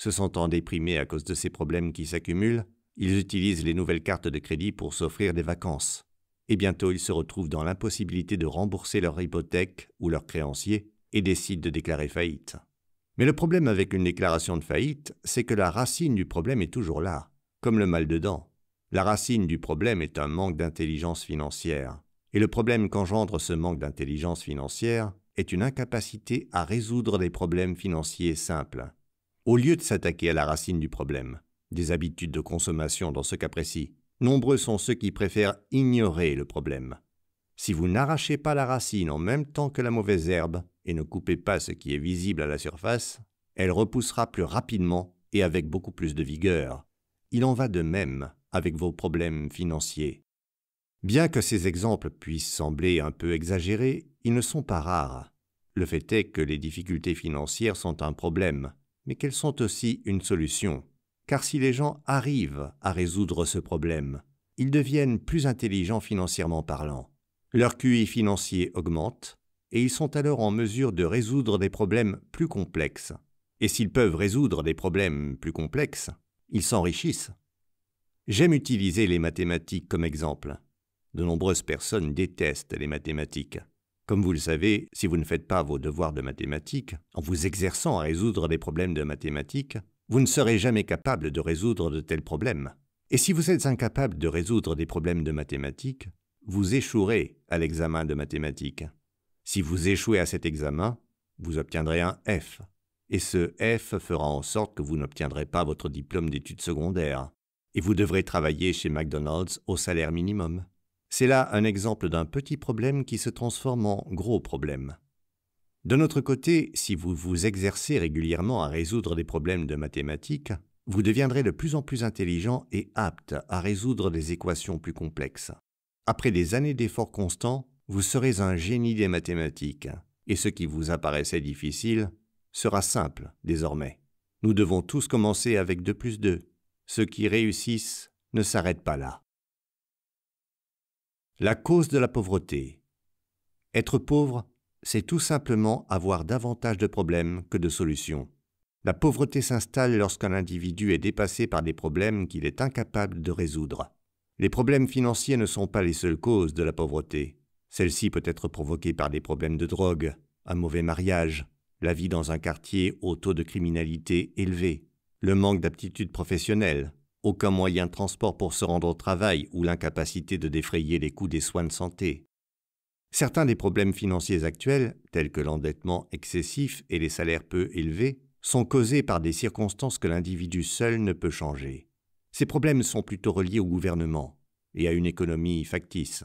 Se sentant déprimés à cause de ces problèmes qui s'accumulent, ils utilisent les nouvelles cartes de crédit pour s'offrir des vacances. Et bientôt, ils se retrouvent dans l'impossibilité de rembourser leur hypothèque ou leurs créanciers et décident de déclarer faillite. Mais le problème avec une déclaration de faillite, c'est que la racine du problème est toujours là, comme le mal de dedans. La racine du problème est un manque d'intelligence financière. Et le problème qu'engendre ce manque d'intelligence financière est une incapacité à résoudre des problèmes financiers simples. Au lieu de s'attaquer à la racine du problème, des habitudes de consommation dans ce cas précis, nombreux sont ceux qui préfèrent ignorer le problème. Si vous n'arrachez pas la racine en même temps que la mauvaise herbe et ne coupez pas ce qui est visible à la surface, elle repoussera plus rapidement et avec beaucoup plus de vigueur. Il en va de même avec vos problèmes financiers. Bien que ces exemples puissent sembler un peu exagérés, ils ne sont pas rares. Le fait est que les difficultés financières sont un problème, mais qu'elles sont aussi une solution. Car si les gens arrivent à résoudre ce problème, ils deviennent plus intelligents financièrement parlant. Leur QI financier augmente, et ils sont alors en mesure de résoudre des problèmes plus complexes. Et s'ils peuvent résoudre des problèmes plus complexes, ils s'enrichissent. J'aime utiliser les mathématiques comme exemple. De nombreuses personnes détestent les mathématiques. Comme vous le savez, si vous ne faites pas vos devoirs de mathématiques, en vous exerçant à résoudre des problèmes de mathématiques, vous ne serez jamais capable de résoudre de tels problèmes. Et si vous êtes incapable de résoudre des problèmes de mathématiques, vous échouerez à l'examen de mathématiques. Si vous échouez à cet examen, vous obtiendrez un F. Et ce F fera en sorte que vous n'obtiendrez pas votre diplôme d'études secondaires. Et vous devrez travailler chez McDonald's au salaire minimum. C'est là un exemple d'un petit problème qui se transforme en gros problème. De notre côté, si vous vous exercez régulièrement à résoudre des problèmes de mathématiques, vous deviendrez de plus en plus intelligent et apte à résoudre des équations plus complexes. Après des années d'efforts constants, vous serez un génie des mathématiques, et ce qui vous apparaissait difficile sera simple désormais. Nous devons tous commencer avec 2 plus 2. Ceux qui réussissent ne s'arrêtent pas là. La cause de la pauvreté. Être pauvre, c'est tout simplement avoir davantage de problèmes que de solutions. La pauvreté s'installe lorsqu'un individu est dépassé par des problèmes qu'il est incapable de résoudre. Les problèmes financiers ne sont pas les seules causes de la pauvreté. Celle-ci peut être provoquée par des problèmes de drogue, un mauvais mariage, la vie dans un quartier au taux de criminalité élevé, le manque d'aptitude professionnelle, aucun moyen de transport pour se rendre au travail ou l'incapacité de défrayer les coûts des soins de santé. Certains des problèmes financiers actuels, tels que l'endettement excessif et les salaires peu élevés, sont causés par des circonstances que l'individu seul ne peut changer. Ces problèmes sont plutôt reliés au gouvernement et à une économie factice.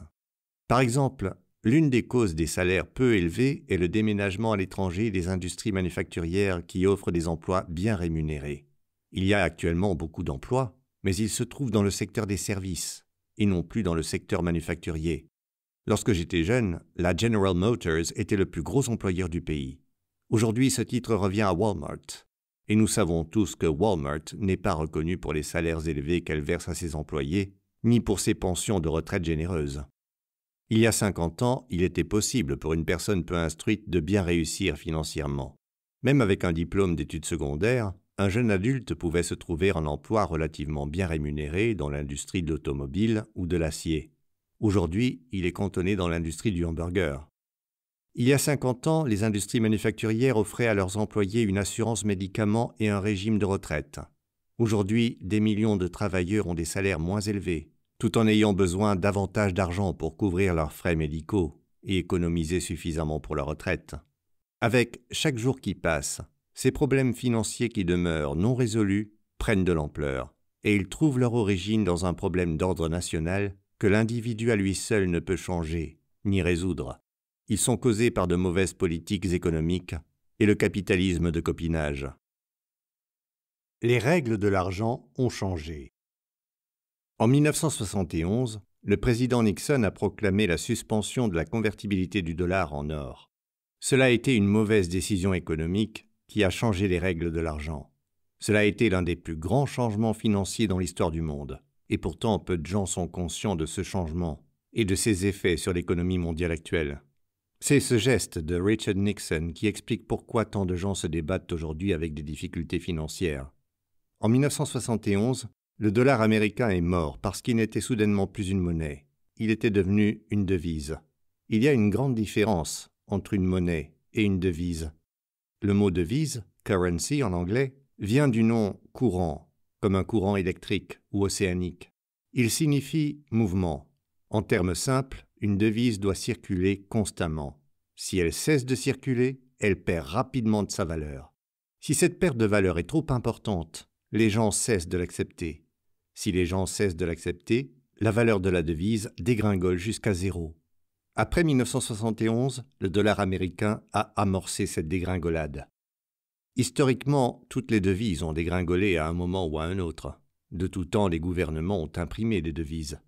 Par exemple, l'une des causes des salaires peu élevés est le déménagement à l'étranger des industries manufacturières qui offrent des emplois bien rémunérés. Il y a actuellement beaucoup d'emplois, mais il se trouve dans le secteur des services, et non plus dans le secteur manufacturier. Lorsque j'étais jeune, la General Motors était le plus gros employeur du pays. Aujourd'hui, ce titre revient à Walmart. Et nous savons tous que Walmart n'est pas reconnue pour les salaires élevés qu'elle verse à ses employés, ni pour ses pensions de retraite généreuses. Il y a 50 ans, il était possible pour une personne peu instruite de bien réussir financièrement. Même avec un diplôme d'études secondaires, un jeune adulte pouvait se trouver en emploi relativement bien rémunéré dans l'industrie de l'automobile ou de l'acier. Aujourd'hui, il est cantonné dans l'industrie du hamburger. Il y a 50 ans, les industries manufacturières offraient à leurs employés une assurance médicaments et un régime de retraite. Aujourd'hui, des millions de travailleurs ont des salaires moins élevés, tout en ayant besoin davantage d'argent pour couvrir leurs frais médicaux et économiser suffisamment pour leur retraite. Avec chaque jour qui passe, ces problèmes financiers qui demeurent non résolus prennent de l'ampleur, et ils trouvent leur origine dans un problème d'ordre national que l'individu à lui seul ne peut changer, ni résoudre. Ils sont causés par de mauvaises politiques économiques et le capitalisme de copinage. Les règles de l'argent ont changé. En 1971, le président Nixon a proclamé la suspension de la convertibilité du dollar en or. Cela a été une mauvaise décision économique qui a changé les règles de l'argent. Cela a été l'un des plus grands changements financiers dans l'histoire du monde, et pourtant peu de gens sont conscients de ce changement et de ses effets sur l'économie mondiale actuelle. C'est ce geste de Richard Nixon qui explique pourquoi tant de gens se débattent aujourd'hui avec des difficultés financières. En 1971, le dollar américain est mort parce qu'il n'était soudainement plus une monnaie. Il était devenu une devise. Il y a une grande différence entre une monnaie et une devise, le mot devise, currency en anglais, vient du nom courant, comme un courant électrique ou océanique. Il signifie mouvement. En termes simples, une devise doit circuler constamment. Si elle cesse de circuler, elle perd rapidement de sa valeur. Si cette perte de valeur est trop importante, les gens cessent de l'accepter. Si les gens cessent de l'accepter, la valeur de la devise dégringole jusqu'à zéro. Après 1971, le dollar américain a amorcé cette dégringolade. Historiquement, toutes les devises ont dégringolé à un moment ou à un autre. De tout temps, les gouvernements ont imprimé des devises.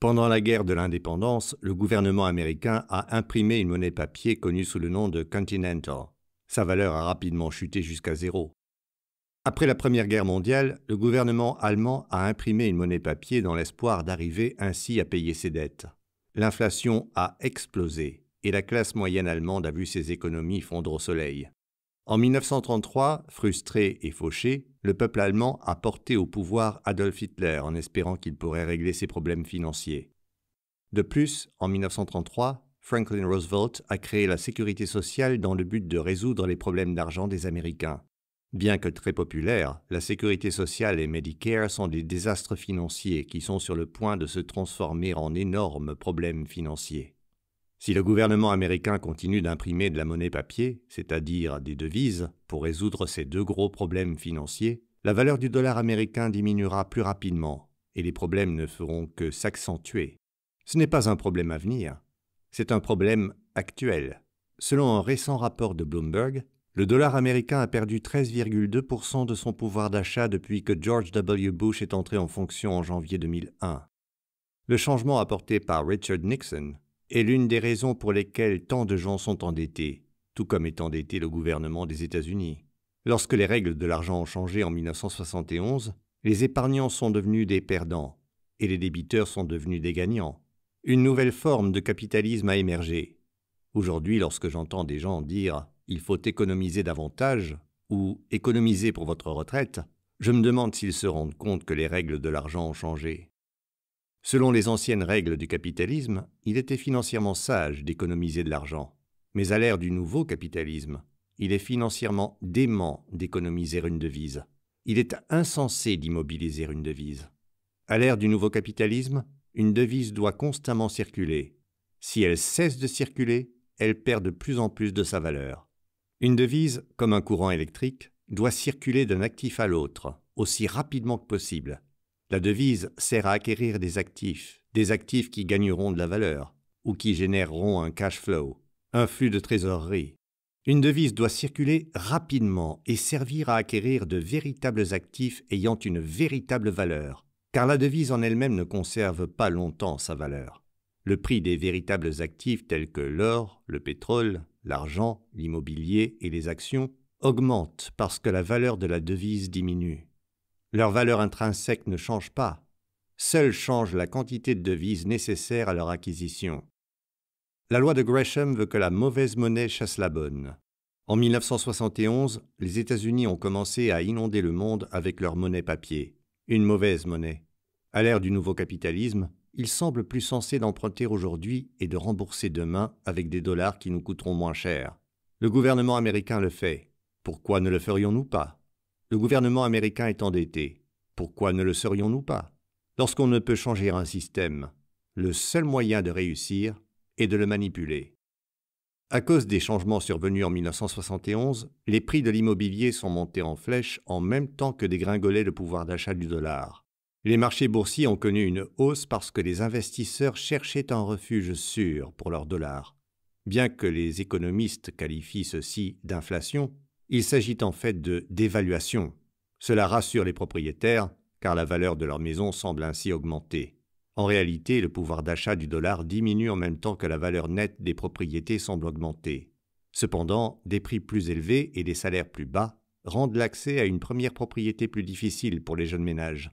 Pendant la guerre de l'indépendance, le gouvernement américain a imprimé une monnaie papier connue sous le nom de Continental. Sa valeur a rapidement chuté jusqu'à zéro. Après la Première Guerre mondiale, le gouvernement allemand a imprimé une monnaie papier dans l'espoir d'arriver ainsi à payer ses dettes. L'inflation a explosé et la classe moyenne allemande a vu ses économies fondre au soleil. En 1933, frustré et fauché, le peuple allemand a porté au pouvoir Adolf Hitler en espérant qu'il pourrait régler ses problèmes financiers. De plus, en 1933, Franklin Roosevelt a créé la sécurité sociale dans le but de résoudre les problèmes d'argent des Américains. Bien que très populaires, la sécurité sociale et Medicare sont des désastres financiers qui sont sur le point de se transformer en énormes problèmes financiers. Si le gouvernement américain continue d'imprimer de la monnaie papier, c'est-à-dire des devises, pour résoudre ces deux gros problèmes financiers, la valeur du dollar américain diminuera plus rapidement et les problèmes ne feront que s'accentuer. Ce n'est pas un problème à venir, c'est un problème actuel. Selon un récent rapport de Bloomberg, le dollar américain a perdu 13,2% de son pouvoir d'achat depuis que George W. Bush est entré en fonction en janvier 2001. Le changement apporté par Richard Nixon est l'une des raisons pour lesquelles tant de gens sont endettés, tout comme est endetté le gouvernement des États-Unis. Lorsque les règles de l'argent ont changé en 1971, les épargnants sont devenus des perdants et les débiteurs sont devenus des gagnants. Une nouvelle forme de capitalisme a émergé. Aujourd'hui, lorsque j'entends des gens dire il faut économiser davantage ou économiser pour votre retraite, je me demande s'ils se rendent compte que les règles de l'argent ont changé. Selon les anciennes règles du capitalisme, il était financièrement sage d'économiser de l'argent. Mais à l'ère du nouveau capitalisme, il est financièrement dément d'économiser une devise. Il est insensé d'immobiliser une devise. À l'ère du nouveau capitalisme, une devise doit constamment circuler. Si elle cesse de circuler, elle perd de plus en plus de sa valeur. Une devise, comme un courant électrique, doit circuler d'un actif à l'autre, aussi rapidement que possible. La devise sert à acquérir des actifs, des actifs qui gagneront de la valeur, ou qui généreront un cash flow, un flux de trésorerie. Une devise doit circuler rapidement et servir à acquérir de véritables actifs ayant une véritable valeur, car la devise en elle-même ne conserve pas longtemps sa valeur. Le prix des véritables actifs tels que l'or, le pétrole, l'argent, l'immobilier et les actions augmentent parce que la valeur de la devise diminue. Leur valeur intrinsèque ne change pas, seule change la quantité de devises nécessaire à leur acquisition. La loi de Gresham veut que la mauvaise monnaie chasse la bonne. En 1971, les États-Unis ont commencé à inonder le monde avec leur monnaie papier, une mauvaise monnaie. À l'ère du nouveau capitalisme, il semble plus sensé d'emprunter aujourd'hui et de rembourser demain avec des dollars qui nous coûteront moins cher. Le gouvernement américain le fait. Pourquoi ne le ferions-nous pas Le gouvernement américain est endetté. Pourquoi ne le serions-nous pas Lorsqu'on ne peut changer un système, le seul moyen de réussir est de le manipuler. À cause des changements survenus en 1971, les prix de l'immobilier sont montés en flèche en même temps que dégringolait le pouvoir d'achat du dollar. Les marchés boursiers ont connu une hausse parce que les investisseurs cherchaient un refuge sûr pour leurs dollars. Bien que les économistes qualifient ceci d'inflation, il s'agit en fait de dévaluation. Cela rassure les propriétaires car la valeur de leur maison semble ainsi augmenter. En réalité, le pouvoir d'achat du dollar diminue en même temps que la valeur nette des propriétés semble augmenter. Cependant, des prix plus élevés et des salaires plus bas rendent l'accès à une première propriété plus difficile pour les jeunes ménages.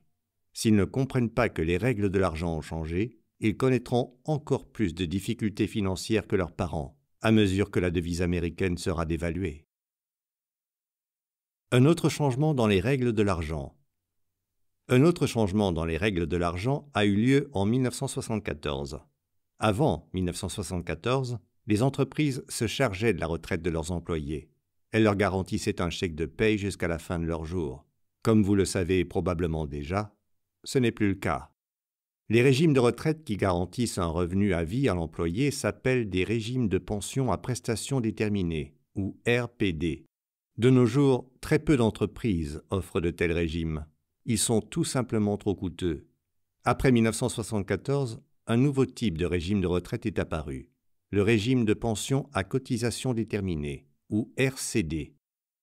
S'ils ne comprennent pas que les règles de l'argent ont changé, ils connaîtront encore plus de difficultés financières que leurs parents, à mesure que la devise américaine sera dévaluée. Un autre changement dans les règles de l'argent. Un autre changement dans les règles de l'argent a eu lieu en 1974. Avant 1974, les entreprises se chargeaient de la retraite de leurs employés. Elles leur garantissaient un chèque de paye jusqu'à la fin de leur jour. Comme vous le savez probablement déjà, ce n'est plus le cas. Les régimes de retraite qui garantissent un revenu à vie à l'employé s'appellent des régimes de pension à prestations déterminées, ou RPD. De nos jours, très peu d'entreprises offrent de tels régimes. Ils sont tout simplement trop coûteux. Après 1974, un nouveau type de régime de retraite est apparu, le régime de pension à cotisation déterminée, ou RCD.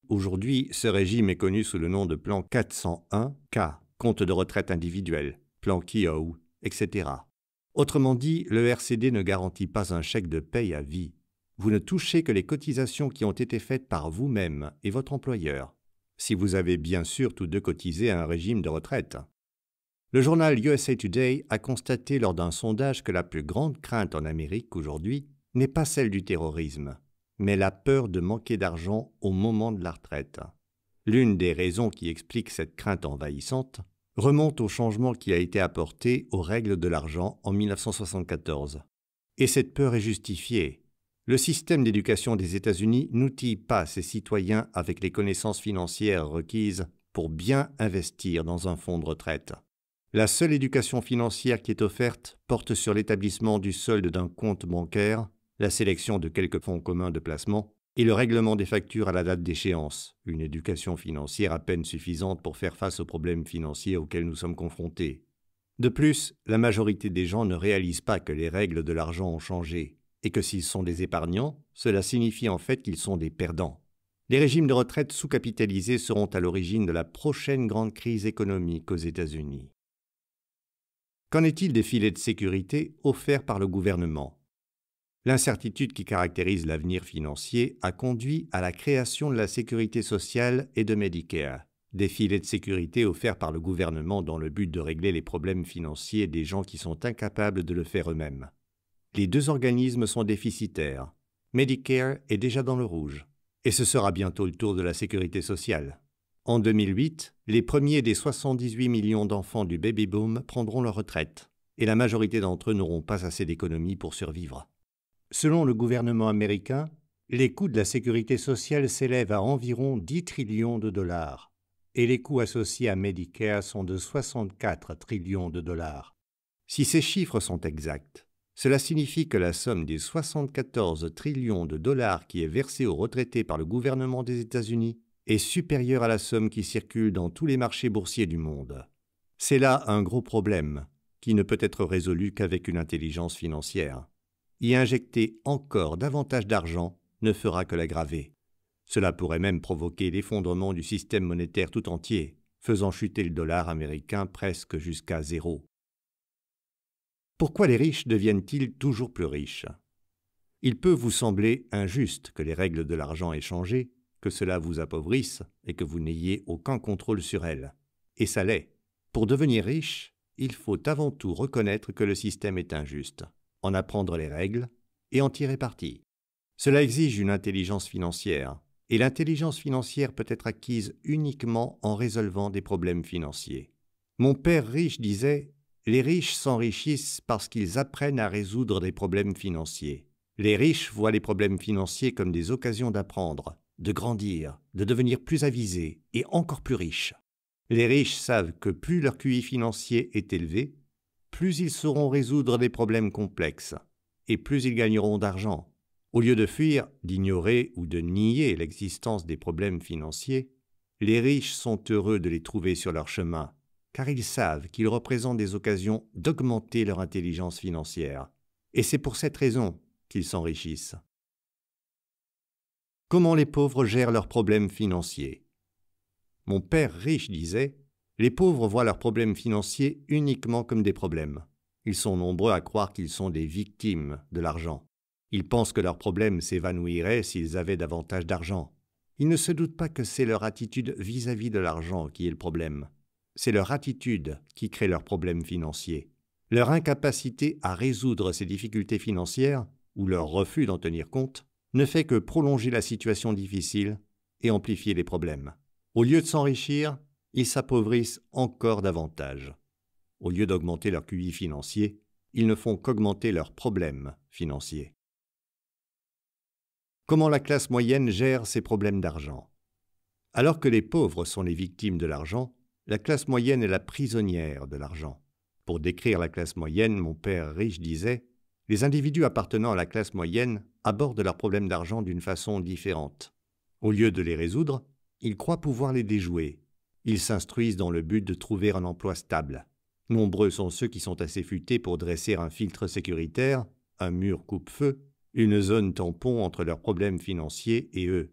Aujourd'hui, ce régime est connu sous le nom de plan 401K compte de retraite individuel, plan KIOW, etc. Autrement dit, le RCD ne garantit pas un chèque de paye à vie. Vous ne touchez que les cotisations qui ont été faites par vous-même et votre employeur, si vous avez bien sûr tous deux cotisé à un régime de retraite. Le journal USA Today a constaté lors d'un sondage que la plus grande crainte en Amérique aujourd'hui n'est pas celle du terrorisme, mais la peur de manquer d'argent au moment de la retraite. L'une des raisons qui explique cette crainte envahissante remonte au changement qui a été apporté aux règles de l'argent en 1974. Et cette peur est justifiée. Le système d'éducation des États-Unis n'outille pas ses citoyens avec les connaissances financières requises pour bien investir dans un fonds de retraite. La seule éducation financière qui est offerte porte sur l'établissement du solde d'un compte bancaire, la sélection de quelques fonds communs de placement et le règlement des factures à la date d'échéance, une éducation financière à peine suffisante pour faire face aux problèmes financiers auxquels nous sommes confrontés. De plus, la majorité des gens ne réalisent pas que les règles de l'argent ont changé, et que s'ils sont des épargnants, cela signifie en fait qu'ils sont des perdants. Les régimes de retraite sous-capitalisés seront à l'origine de la prochaine grande crise économique aux États-Unis. Qu'en est-il des filets de sécurité offerts par le gouvernement L'incertitude qui caractérise l'avenir financier a conduit à la création de la sécurité sociale et de Medicare, des filets de sécurité offerts par le gouvernement dans le but de régler les problèmes financiers des gens qui sont incapables de le faire eux-mêmes. Les deux organismes sont déficitaires. Medicare est déjà dans le rouge, et ce sera bientôt le tour de la sécurité sociale. En 2008, les premiers des 78 millions d'enfants du baby boom prendront leur retraite, et la majorité d'entre eux n'auront pas assez d'économies pour survivre. Selon le gouvernement américain, les coûts de la sécurité sociale s'élèvent à environ 10 trillions de dollars et les coûts associés à Medicare sont de 64 trillions de dollars. Si ces chiffres sont exacts, cela signifie que la somme des 74 trillions de dollars qui est versée aux retraités par le gouvernement des États-Unis est supérieure à la somme qui circule dans tous les marchés boursiers du monde. C'est là un gros problème qui ne peut être résolu qu'avec une intelligence financière y injecter encore davantage d'argent ne fera que l'aggraver. Cela pourrait même provoquer l'effondrement du système monétaire tout entier, faisant chuter le dollar américain presque jusqu'à zéro. Pourquoi les riches deviennent-ils toujours plus riches Il peut vous sembler injuste que les règles de l'argent aient changé, que cela vous appauvrisse et que vous n'ayez aucun contrôle sur elles. Et ça l'est. Pour devenir riche, il faut avant tout reconnaître que le système est injuste en apprendre les règles et en tirer parti. Cela exige une intelligence financière, et l'intelligence financière peut être acquise uniquement en résolvant des problèmes financiers. Mon père riche disait Les riches s'enrichissent parce qu'ils apprennent à résoudre des problèmes financiers. Les riches voient les problèmes financiers comme des occasions d'apprendre, de grandir, de devenir plus avisés et encore plus riches. Les riches savent que plus leur QI financier est élevé, plus ils sauront résoudre des problèmes complexes, et plus ils gagneront d'argent. Au lieu de fuir, d'ignorer ou de nier l'existence des problèmes financiers, les riches sont heureux de les trouver sur leur chemin, car ils savent qu'ils représentent des occasions d'augmenter leur intelligence financière, et c'est pour cette raison qu'ils s'enrichissent. Comment les pauvres gèrent leurs problèmes financiers Mon père riche disait les pauvres voient leurs problèmes financiers uniquement comme des problèmes. Ils sont nombreux à croire qu'ils sont des victimes de l'argent. Ils pensent que leurs problèmes s'évanouiraient s'ils avaient davantage d'argent. Ils ne se doutent pas que c'est leur attitude vis-à-vis de l'argent qui est le problème. C'est leur attitude qui crée leurs problèmes financiers. Leur incapacité à résoudre ces difficultés financières, ou leur refus d'en tenir compte, ne fait que prolonger la situation difficile et amplifier les problèmes. Au lieu de s'enrichir, ils s'appauvrissent encore davantage. Au lieu d'augmenter leur QI financier, ils ne font qu'augmenter leurs problèmes financiers. Comment la classe moyenne gère ses problèmes d'argent Alors que les pauvres sont les victimes de l'argent, la classe moyenne est la prisonnière de l'argent. Pour décrire la classe moyenne, mon père riche disait Les individus appartenant à la classe moyenne abordent leurs problèmes d'argent d'une façon différente. Au lieu de les résoudre, ils croient pouvoir les déjouer ils s'instruisent dans le but de trouver un emploi stable. Nombreux sont ceux qui sont assez futés pour dresser un filtre sécuritaire, un mur coupe-feu, une zone tampon entre leurs problèmes financiers et eux.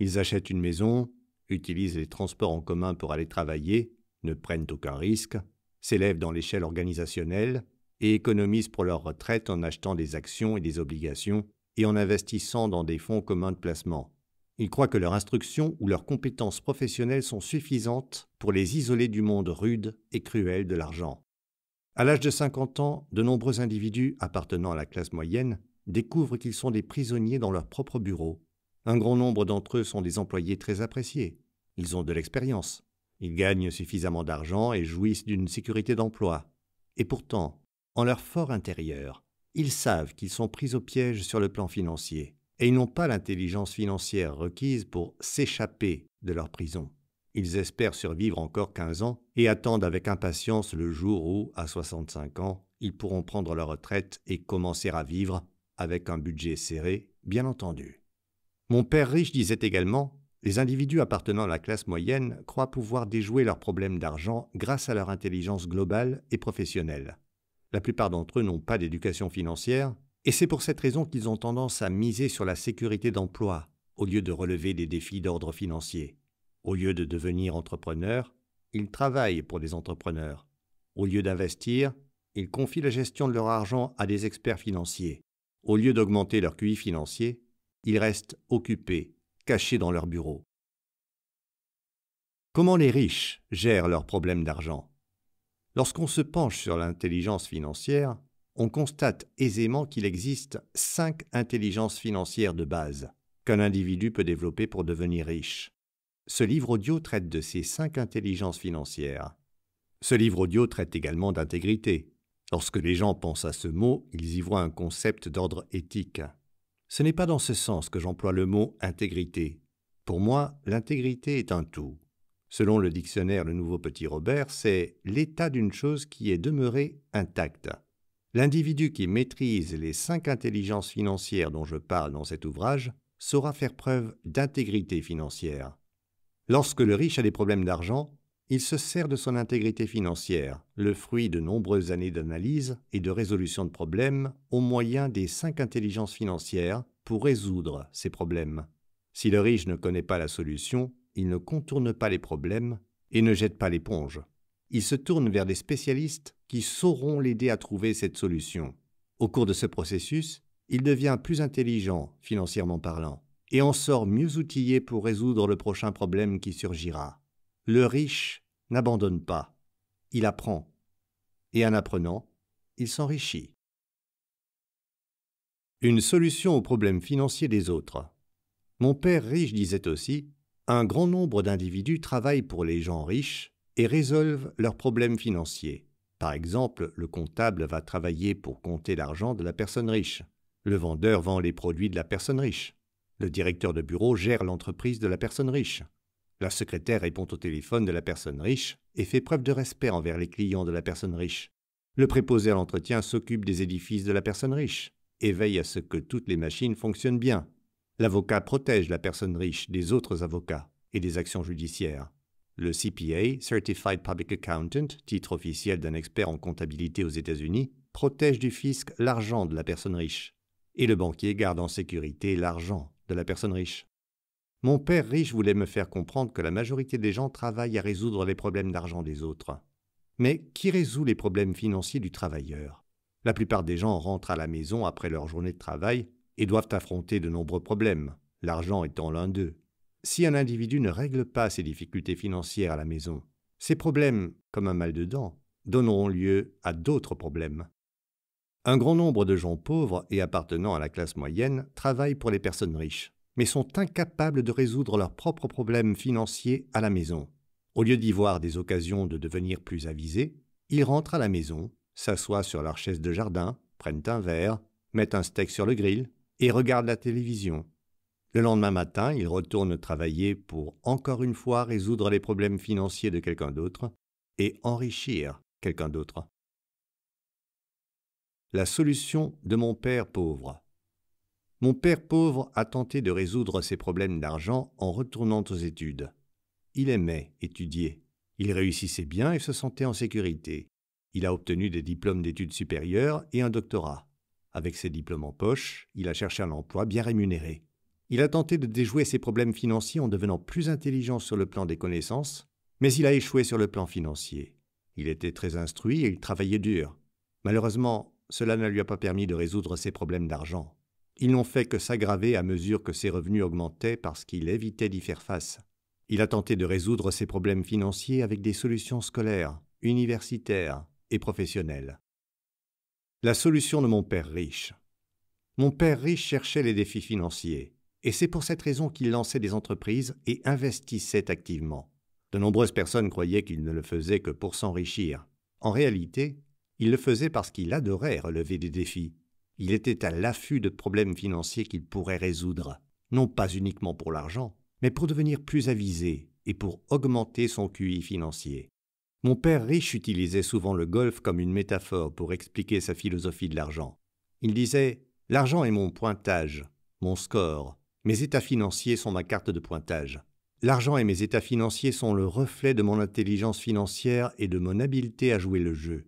Ils achètent une maison, utilisent les transports en commun pour aller travailler, ne prennent aucun risque, s'élèvent dans l'échelle organisationnelle et économisent pour leur retraite en achetant des actions et des obligations et en investissant dans des fonds communs de placement. Ils croient que leur instruction ou leurs compétences professionnelles sont suffisantes pour les isoler du monde rude et cruel de l'argent. À l'âge de 50 ans, de nombreux individus appartenant à la classe moyenne découvrent qu'ils sont des prisonniers dans leur propre bureau. Un grand nombre d'entre eux sont des employés très appréciés. Ils ont de l'expérience. Ils gagnent suffisamment d'argent et jouissent d'une sécurité d'emploi. Et pourtant, en leur fort intérieur, ils savent qu'ils sont pris au piège sur le plan financier et ils n'ont pas l'intelligence financière requise pour s'échapper de leur prison. Ils espèrent survivre encore 15 ans et attendent avec impatience le jour où, à 65 ans, ils pourront prendre leur retraite et commencer à vivre avec un budget serré, bien entendu. Mon père riche disait également Les individus appartenant à la classe moyenne croient pouvoir déjouer leurs problèmes d'argent grâce à leur intelligence globale et professionnelle. La plupart d'entre eux n'ont pas d'éducation financière et c'est pour cette raison qu'ils ont tendance à miser sur la sécurité d'emploi au lieu de relever des défis d'ordre financier. Au lieu de devenir entrepreneur, ils travaillent pour des entrepreneurs. Au lieu d'investir, ils confient la gestion de leur argent à des experts financiers. Au lieu d'augmenter leur QI financier, ils restent occupés, cachés dans leur bureau. Comment les riches gèrent leurs problèmes d'argent Lorsqu'on se penche sur l'intelligence financière, on constate aisément qu'il existe cinq intelligences financières de base qu'un individu peut développer pour devenir riche. Ce livre audio traite de ces cinq intelligences financières. Ce livre audio traite également d'intégrité. Lorsque les gens pensent à ce mot, ils y voient un concept d'ordre éthique. Ce n'est pas dans ce sens que j'emploie le mot intégrité. Pour moi, l'intégrité est un tout. Selon le dictionnaire Le Nouveau Petit Robert, c'est l'état d'une chose qui est demeurée intacte. L'individu qui maîtrise les cinq intelligences financières dont je parle dans cet ouvrage saura faire preuve d'intégrité financière. Lorsque le riche a des problèmes d'argent, il se sert de son intégrité financière, le fruit de nombreuses années d'analyse et de résolution de problèmes au moyen des cinq intelligences financières pour résoudre ces problèmes. Si le riche ne connaît pas la solution, il ne contourne pas les problèmes et ne jette pas l'éponge il se tourne vers des spécialistes qui sauront l'aider à trouver cette solution. Au cours de ce processus, il devient plus intelligent, financièrement parlant, et en sort mieux outillé pour résoudre le prochain problème qui surgira. Le riche n'abandonne pas, il apprend, et en apprenant, il s'enrichit. Une solution aux problèmes financiers des autres. Mon père riche disait aussi, un grand nombre d'individus travaillent pour les gens riches et résolvent leurs problèmes financiers. Par exemple, le comptable va travailler pour compter l'argent de la personne riche. Le vendeur vend les produits de la personne riche. Le directeur de bureau gère l'entreprise de la personne riche. La secrétaire répond au téléphone de la personne riche et fait preuve de respect envers les clients de la personne riche. Le préposé à l'entretien s'occupe des édifices de la personne riche et veille à ce que toutes les machines fonctionnent bien. L'avocat protège la personne riche des autres avocats et des actions judiciaires. Le CPA, Certified Public Accountant, titre officiel d'un expert en comptabilité aux États-Unis, protège du fisc l'argent de la personne riche. Et le banquier garde en sécurité l'argent de la personne riche. Mon père riche voulait me faire comprendre que la majorité des gens travaillent à résoudre les problèmes d'argent des autres. Mais qui résout les problèmes financiers du travailleur La plupart des gens rentrent à la maison après leur journée de travail et doivent affronter de nombreux problèmes, l'argent étant l'un d'eux si un individu ne règle pas ses difficultés financières à la maison, ses problèmes, comme un mal de dents, donneront lieu à d'autres problèmes. Un grand nombre de gens pauvres et appartenant à la classe moyenne travaillent pour les personnes riches, mais sont incapables de résoudre leurs propres problèmes financiers à la maison. Au lieu d'y voir des occasions de devenir plus avisés, ils rentrent à la maison, s'assoient sur leur chaise de jardin, prennent un verre, mettent un steak sur le grill et regardent la télévision. Le lendemain matin, il retourne travailler pour encore une fois résoudre les problèmes financiers de quelqu'un d'autre et enrichir quelqu'un d'autre. La solution de mon père pauvre. Mon père pauvre a tenté de résoudre ses problèmes d'argent en retournant aux études. Il aimait étudier. Il réussissait bien et se sentait en sécurité. Il a obtenu des diplômes d'études supérieures et un doctorat. Avec ses diplômes en poche, il a cherché un emploi bien rémunéré. Il a tenté de déjouer ses problèmes financiers en devenant plus intelligent sur le plan des connaissances, mais il a échoué sur le plan financier. Il était très instruit et il travaillait dur. Malheureusement, cela ne lui a pas permis de résoudre ses problèmes d'argent. Ils n'ont fait que s'aggraver à mesure que ses revenus augmentaient parce qu'il évitait d'y faire face. Il a tenté de résoudre ses problèmes financiers avec des solutions scolaires, universitaires et professionnelles. La solution de mon père riche. Mon père riche cherchait les défis financiers et c'est pour cette raison qu'il lançait des entreprises et investissait activement. De nombreuses personnes croyaient qu'il ne le faisait que pour s'enrichir. En réalité, il le faisait parce qu'il adorait relever des défis. Il était à l'affût de problèmes financiers qu'il pourrait résoudre, non pas uniquement pour l'argent, mais pour devenir plus avisé et pour augmenter son QI financier. Mon père riche utilisait souvent le golf comme une métaphore pour expliquer sa philosophie de l'argent. Il disait L'argent est mon pointage, mon score, mes états financiers sont ma carte de pointage. L'argent et mes états financiers sont le reflet de mon intelligence financière et de mon habileté à jouer le jeu.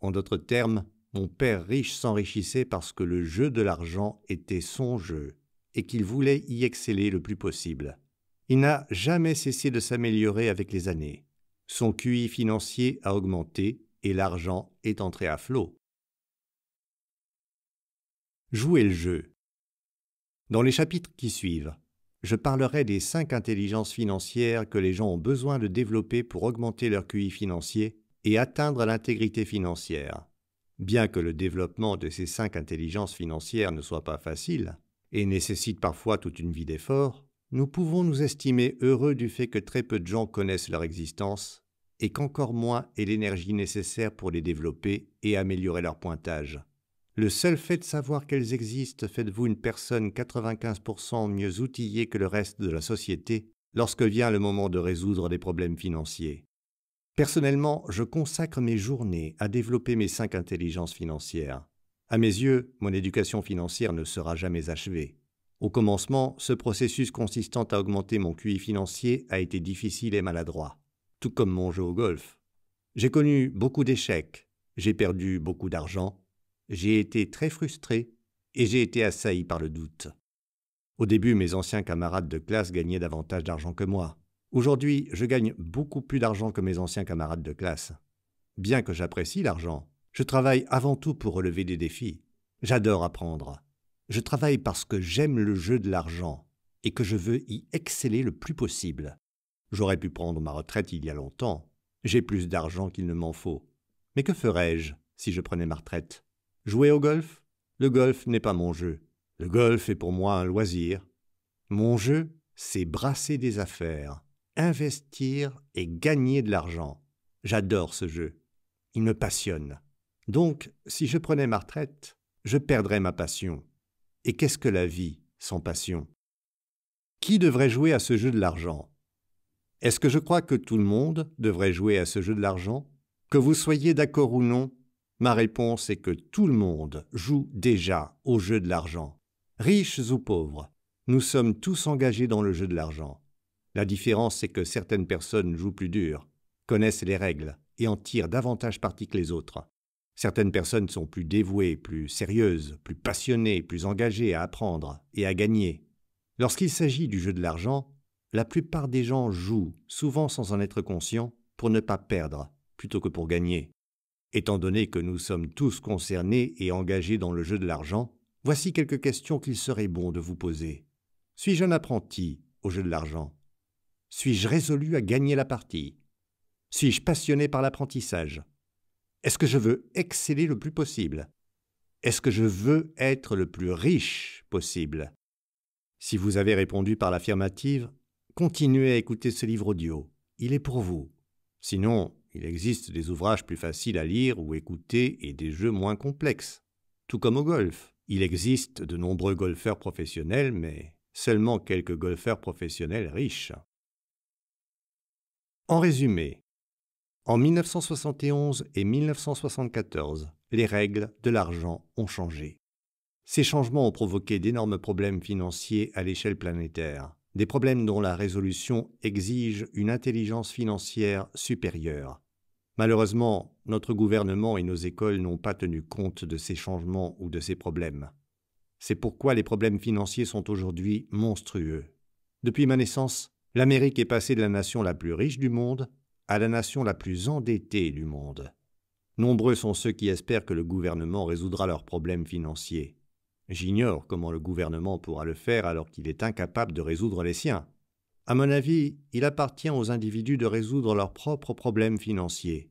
En d'autres termes, mon père riche s'enrichissait parce que le jeu de l'argent était son jeu et qu'il voulait y exceller le plus possible. Il n'a jamais cessé de s'améliorer avec les années. Son QI financier a augmenté et l'argent est entré à flot. Jouer le jeu. Dans les chapitres qui suivent, je parlerai des cinq intelligences financières que les gens ont besoin de développer pour augmenter leur QI financier et atteindre l'intégrité financière. Bien que le développement de ces cinq intelligences financières ne soit pas facile et nécessite parfois toute une vie d'efforts, nous pouvons nous estimer heureux du fait que très peu de gens connaissent leur existence et qu'encore moins est l'énergie nécessaire pour les développer et améliorer leur pointage. Le seul fait de savoir qu'elles existent fait de vous une personne 95% mieux outillée que le reste de la société lorsque vient le moment de résoudre des problèmes financiers. Personnellement, je consacre mes journées à développer mes cinq intelligences financières. À mes yeux, mon éducation financière ne sera jamais achevée. Au commencement, ce processus consistant à augmenter mon QI financier a été difficile et maladroit, tout comme mon jeu au golf. J'ai connu beaucoup d'échecs, j'ai perdu beaucoup d'argent, j'ai été très frustré et j'ai été assailli par le doute. Au début, mes anciens camarades de classe gagnaient davantage d'argent que moi. Aujourd'hui, je gagne beaucoup plus d'argent que mes anciens camarades de classe. Bien que j'apprécie l'argent, je travaille avant tout pour relever des défis. J'adore apprendre. Je travaille parce que j'aime le jeu de l'argent et que je veux y exceller le plus possible. J'aurais pu prendre ma retraite il y a longtemps. J'ai plus d'argent qu'il ne m'en faut. Mais que ferais-je si je prenais ma retraite Jouer au golf Le golf n'est pas mon jeu. Le golf est pour moi un loisir. Mon jeu, c'est brasser des affaires, investir et gagner de l'argent. J'adore ce jeu. Il me passionne. Donc, si je prenais ma retraite, je perdrais ma passion. Et qu'est-ce que la vie sans passion Qui devrait jouer à ce jeu de l'argent Est-ce que je crois que tout le monde devrait jouer à ce jeu de l'argent Que vous soyez d'accord ou non Ma réponse est que tout le monde joue déjà au jeu de l'argent. Riches ou pauvres, nous sommes tous engagés dans le jeu de l'argent. La différence, c'est que certaines personnes jouent plus dur, connaissent les règles et en tirent davantage parti que les autres. Certaines personnes sont plus dévouées, plus sérieuses, plus passionnées, plus engagées à apprendre et à gagner. Lorsqu'il s'agit du jeu de l'argent, la plupart des gens jouent, souvent sans en être conscients, pour ne pas perdre, plutôt que pour gagner. Étant donné que nous sommes tous concernés et engagés dans le jeu de l'argent, voici quelques questions qu'il serait bon de vous poser. Suis-je un apprenti au jeu de l'argent Suis-je résolu à gagner la partie Suis-je passionné par l'apprentissage Est-ce que je veux exceller le plus possible Est-ce que je veux être le plus riche possible Si vous avez répondu par l'affirmative, continuez à écouter ce livre audio. Il est pour vous. Sinon, il existe des ouvrages plus faciles à lire ou écouter et des jeux moins complexes. Tout comme au golf. Il existe de nombreux golfeurs professionnels, mais seulement quelques golfeurs professionnels riches. En résumé, en 1971 et 1974, les règles de l'argent ont changé. Ces changements ont provoqué d'énormes problèmes financiers à l'échelle planétaire des problèmes dont la résolution exige une intelligence financière supérieure. Malheureusement, notre gouvernement et nos écoles n'ont pas tenu compte de ces changements ou de ces problèmes. C'est pourquoi les problèmes financiers sont aujourd'hui monstrueux. Depuis ma naissance, l'Amérique est passée de la nation la plus riche du monde à la nation la plus endettée du monde. Nombreux sont ceux qui espèrent que le gouvernement résoudra leurs problèmes financiers. J'ignore comment le gouvernement pourra le faire alors qu'il est incapable de résoudre les siens. À mon avis, il appartient aux individus de résoudre leurs propres problèmes financiers.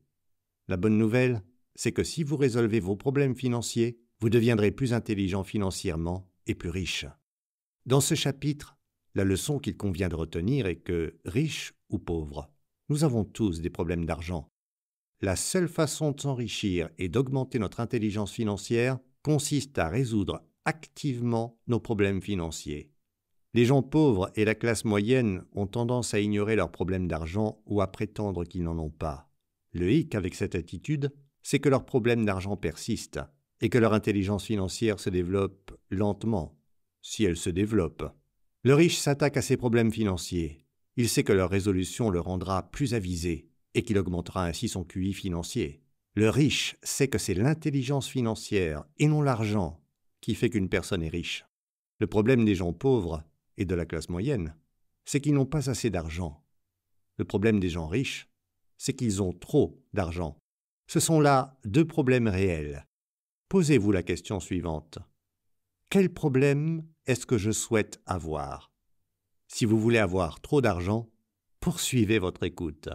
La bonne nouvelle, c'est que si vous résolvez vos problèmes financiers, vous deviendrez plus intelligent financièrement et plus riche. Dans ce chapitre, la leçon qu'il convient de retenir est que, riche ou pauvre, nous avons tous des problèmes d'argent. La seule façon de s'enrichir et d'augmenter notre intelligence financière consiste à résoudre activement nos problèmes financiers. Les gens pauvres et la classe moyenne ont tendance à ignorer leurs problèmes d'argent ou à prétendre qu'ils n'en ont pas. Le hic avec cette attitude, c'est que leurs problèmes d'argent persistent et que leur intelligence financière se développe lentement, si elle se développe. Le riche s'attaque à ses problèmes financiers. Il sait que leur résolution le rendra plus avisé et qu'il augmentera ainsi son QI financier. Le riche sait que c'est l'intelligence financière et non l'argent qui fait qu'une personne est riche. Le problème des gens pauvres et de la classe moyenne, c'est qu'ils n'ont pas assez d'argent. Le problème des gens riches, c'est qu'ils ont trop d'argent. Ce sont là deux problèmes réels. Posez-vous la question suivante. Quel problème est-ce que je souhaite avoir Si vous voulez avoir trop d'argent, poursuivez votre écoute.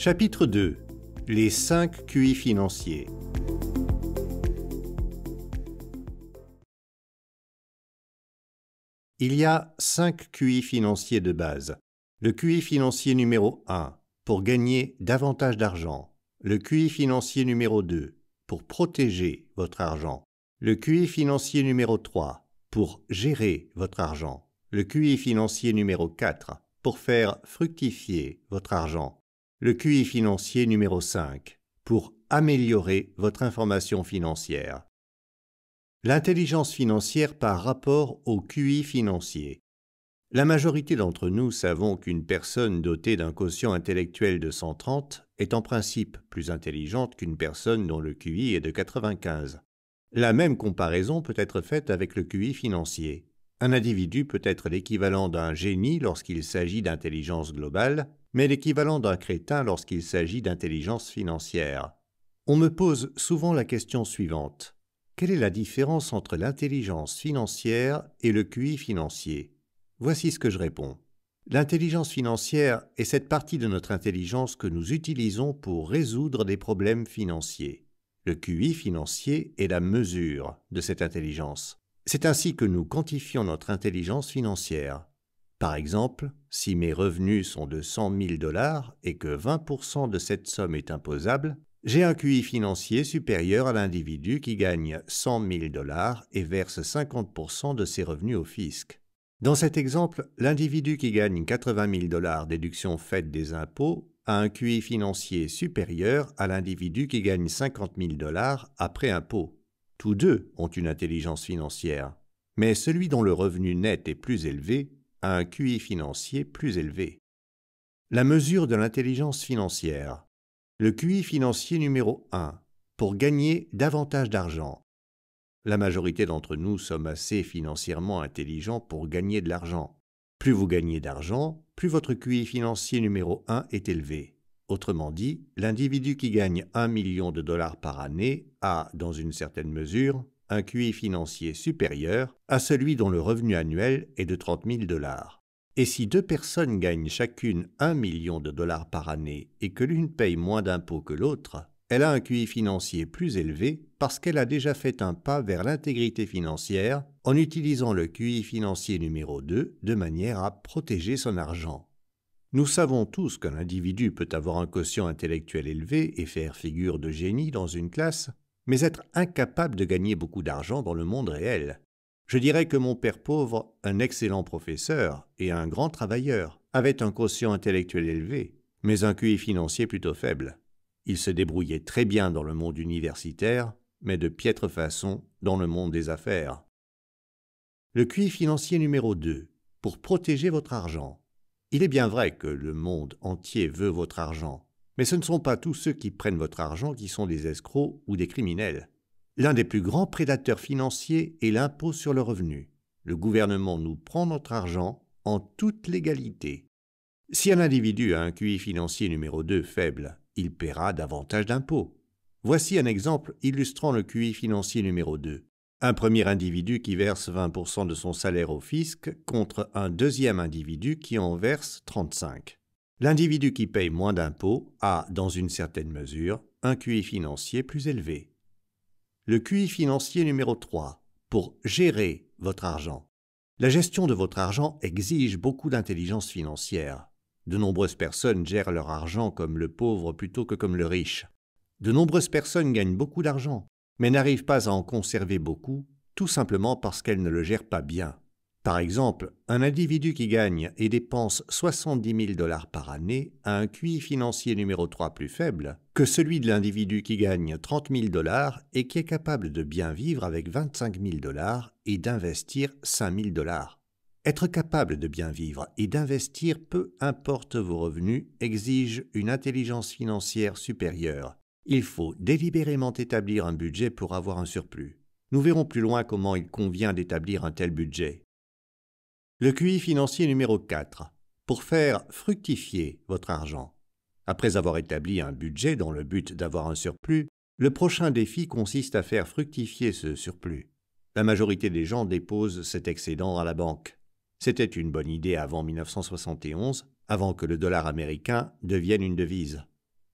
Chapitre 2 Les 5 QI financiers. Il y a 5 QI financiers de base. Le QI financier numéro 1 pour gagner davantage d'argent. Le QI financier numéro 2 pour protéger votre argent. Le QI financier numéro 3 pour gérer votre argent. Le QI financier numéro 4 pour faire fructifier votre argent le QI financier numéro 5 pour améliorer votre information financière. L'intelligence financière par rapport au QI financier. La majorité d'entre nous savons qu'une personne dotée d'un quotient intellectuel de 130 est en principe plus intelligente qu'une personne dont le QI est de 95. La même comparaison peut être faite avec le QI financier. Un individu peut être l'équivalent d'un génie lorsqu'il s'agit d'intelligence globale mais l'équivalent d'un crétin lorsqu'il s'agit d'intelligence financière. On me pose souvent la question suivante. Quelle est la différence entre l'intelligence financière et le QI financier Voici ce que je réponds. L'intelligence financière est cette partie de notre intelligence que nous utilisons pour résoudre des problèmes financiers. Le QI financier est la mesure de cette intelligence. C'est ainsi que nous quantifions notre intelligence financière. Par exemple, si mes revenus sont de 100 000 dollars et que 20% de cette somme est imposable, j'ai un QI financier supérieur à l'individu qui gagne 100 000 dollars et verse 50% de ses revenus au fisc. Dans cet exemple, l'individu qui gagne 80 000 dollars déduction faite des impôts a un QI financier supérieur à l'individu qui gagne 50 000 dollars après impôt. Tous deux ont une intelligence financière, mais celui dont le revenu net est plus élevé un QI financier plus élevé. La mesure de l'intelligence financière. Le QI financier numéro 1. Pour gagner davantage d'argent. La majorité d'entre nous sommes assez financièrement intelligents pour gagner de l'argent. Plus vous gagnez d'argent, plus votre QI financier numéro 1 est élevé. Autrement dit, l'individu qui gagne 1 million de dollars par année a, dans une certaine mesure, un QI financier supérieur à celui dont le revenu annuel est de 30 000 dollars. Et si deux personnes gagnent chacune 1 million de dollars par année et que l'une paye moins d'impôts que l'autre, elle a un QI financier plus élevé parce qu'elle a déjà fait un pas vers l'intégrité financière en utilisant le QI financier numéro 2 de manière à protéger son argent. Nous savons tous qu'un individu peut avoir un quotient intellectuel élevé et faire figure de génie dans une classe mais être incapable de gagner beaucoup d'argent dans le monde réel. Je dirais que mon père pauvre, un excellent professeur et un grand travailleur, avait un quotient intellectuel élevé, mais un QI financier plutôt faible. Il se débrouillait très bien dans le monde universitaire, mais de piètre façon dans le monde des affaires. Le QI financier numéro 2, pour protéger votre argent. Il est bien vrai que le monde entier veut votre argent, mais ce ne sont pas tous ceux qui prennent votre argent qui sont des escrocs ou des criminels. L'un des plus grands prédateurs financiers est l'impôt sur le revenu. Le gouvernement nous prend notre argent en toute légalité. Si un individu a un QI financier numéro 2 faible, il paiera davantage d'impôts. Voici un exemple illustrant le QI financier numéro 2. Un premier individu qui verse 20% de son salaire au fisc contre un deuxième individu qui en verse 35. L'individu qui paye moins d'impôts a, dans une certaine mesure, un QI financier plus élevé. Le QI financier numéro 3, pour gérer votre argent. La gestion de votre argent exige beaucoup d'intelligence financière. De nombreuses personnes gèrent leur argent comme le pauvre plutôt que comme le riche. De nombreuses personnes gagnent beaucoup d'argent, mais n'arrivent pas à en conserver beaucoup, tout simplement parce qu'elles ne le gèrent pas bien. Par exemple, un individu qui gagne et dépense 70 000 dollars par année a un QI financier numéro 3 plus faible que celui de l'individu qui gagne 30 000 dollars et qui est capable de bien vivre avec 25 000 dollars et d'investir 5 000 dollars. Être capable de bien vivre et d'investir, peu importe vos revenus, exige une intelligence financière supérieure. Il faut délibérément établir un budget pour avoir un surplus. Nous verrons plus loin comment il convient d'établir un tel budget. Le QI financier numéro 4. Pour faire fructifier votre argent. Après avoir établi un budget dans le but d'avoir un surplus, le prochain défi consiste à faire fructifier ce surplus. La majorité des gens déposent cet excédent à la banque. C'était une bonne idée avant 1971, avant que le dollar américain devienne une devise.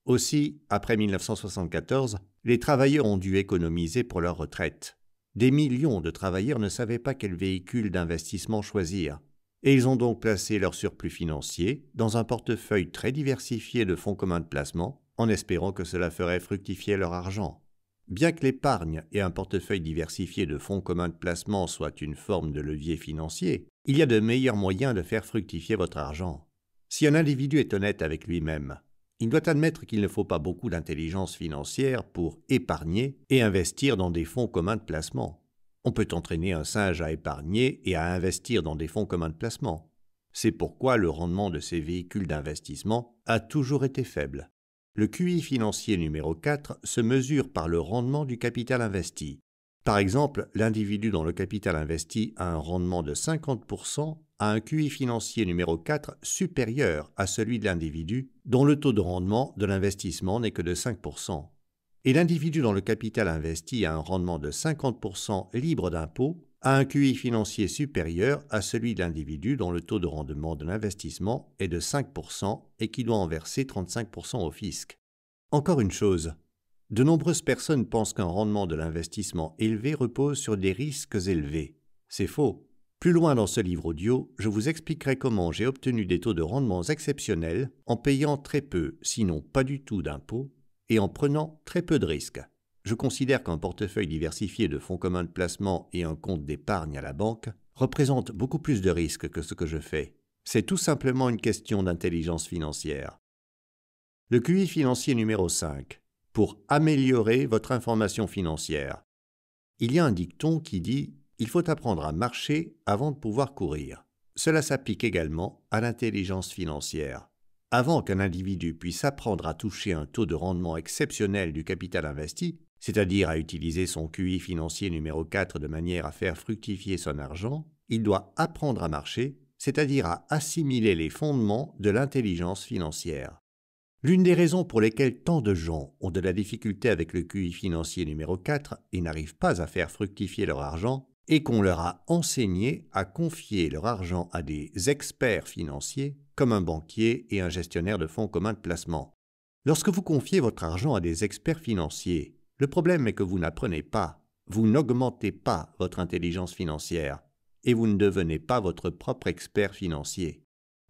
Aussi, après 1974, les travailleurs ont dû économiser pour leur retraite. Des millions de travailleurs ne savaient pas quel véhicule d'investissement choisir, et ils ont donc placé leur surplus financier dans un portefeuille très diversifié de fonds communs de placement, en espérant que cela ferait fructifier leur argent. Bien que l'épargne et un portefeuille diversifié de fonds communs de placement soient une forme de levier financier, il y a de meilleurs moyens de faire fructifier votre argent. Si un individu est honnête avec lui-même, il doit admettre qu'il ne faut pas beaucoup d'intelligence financière pour épargner et investir dans des fonds communs de placement. On peut entraîner un singe à épargner et à investir dans des fonds communs de placement. C'est pourquoi le rendement de ces véhicules d'investissement a toujours été faible. Le QI financier numéro 4 se mesure par le rendement du capital investi, par exemple, l'individu dont le capital investi a un rendement de 50% a un QI financier numéro 4 supérieur à celui de l'individu dont le taux de rendement de l'investissement n'est que de 5%. Et l'individu dont le capital investi a un rendement de 50% libre d'impôt a un QI financier supérieur à celui de l'individu dont le taux de rendement de l'investissement est de 5% et qui doit en verser 35% au fisc. Encore une chose, de nombreuses personnes pensent qu'un rendement de l'investissement élevé repose sur des risques élevés. C'est faux. Plus loin dans ce livre audio, je vous expliquerai comment j'ai obtenu des taux de rendement exceptionnels en payant très peu, sinon pas du tout d'impôts, et en prenant très peu de risques. Je considère qu'un portefeuille diversifié de fonds communs de placement et un compte d'épargne à la banque représentent beaucoup plus de risques que ce que je fais. C'est tout simplement une question d'intelligence financière. Le QI financier numéro 5 pour améliorer votre information financière. Il y a un dicton qui dit Il faut apprendre à marcher avant de pouvoir courir. Cela s'applique également à l'intelligence financière. Avant qu'un individu puisse apprendre à toucher un taux de rendement exceptionnel du capital investi, c'est-à-dire à utiliser son QI financier numéro 4 de manière à faire fructifier son argent, il doit apprendre à marcher, c'est-à-dire à assimiler les fondements de l'intelligence financière. L'une des raisons pour lesquelles tant de gens ont de la difficulté avec le QI financier numéro 4 et n'arrivent pas à faire fructifier leur argent est qu'on leur a enseigné à confier leur argent à des experts financiers comme un banquier et un gestionnaire de fonds communs de placement. Lorsque vous confiez votre argent à des experts financiers, le problème est que vous n'apprenez pas, vous n'augmentez pas votre intelligence financière et vous ne devenez pas votre propre expert financier.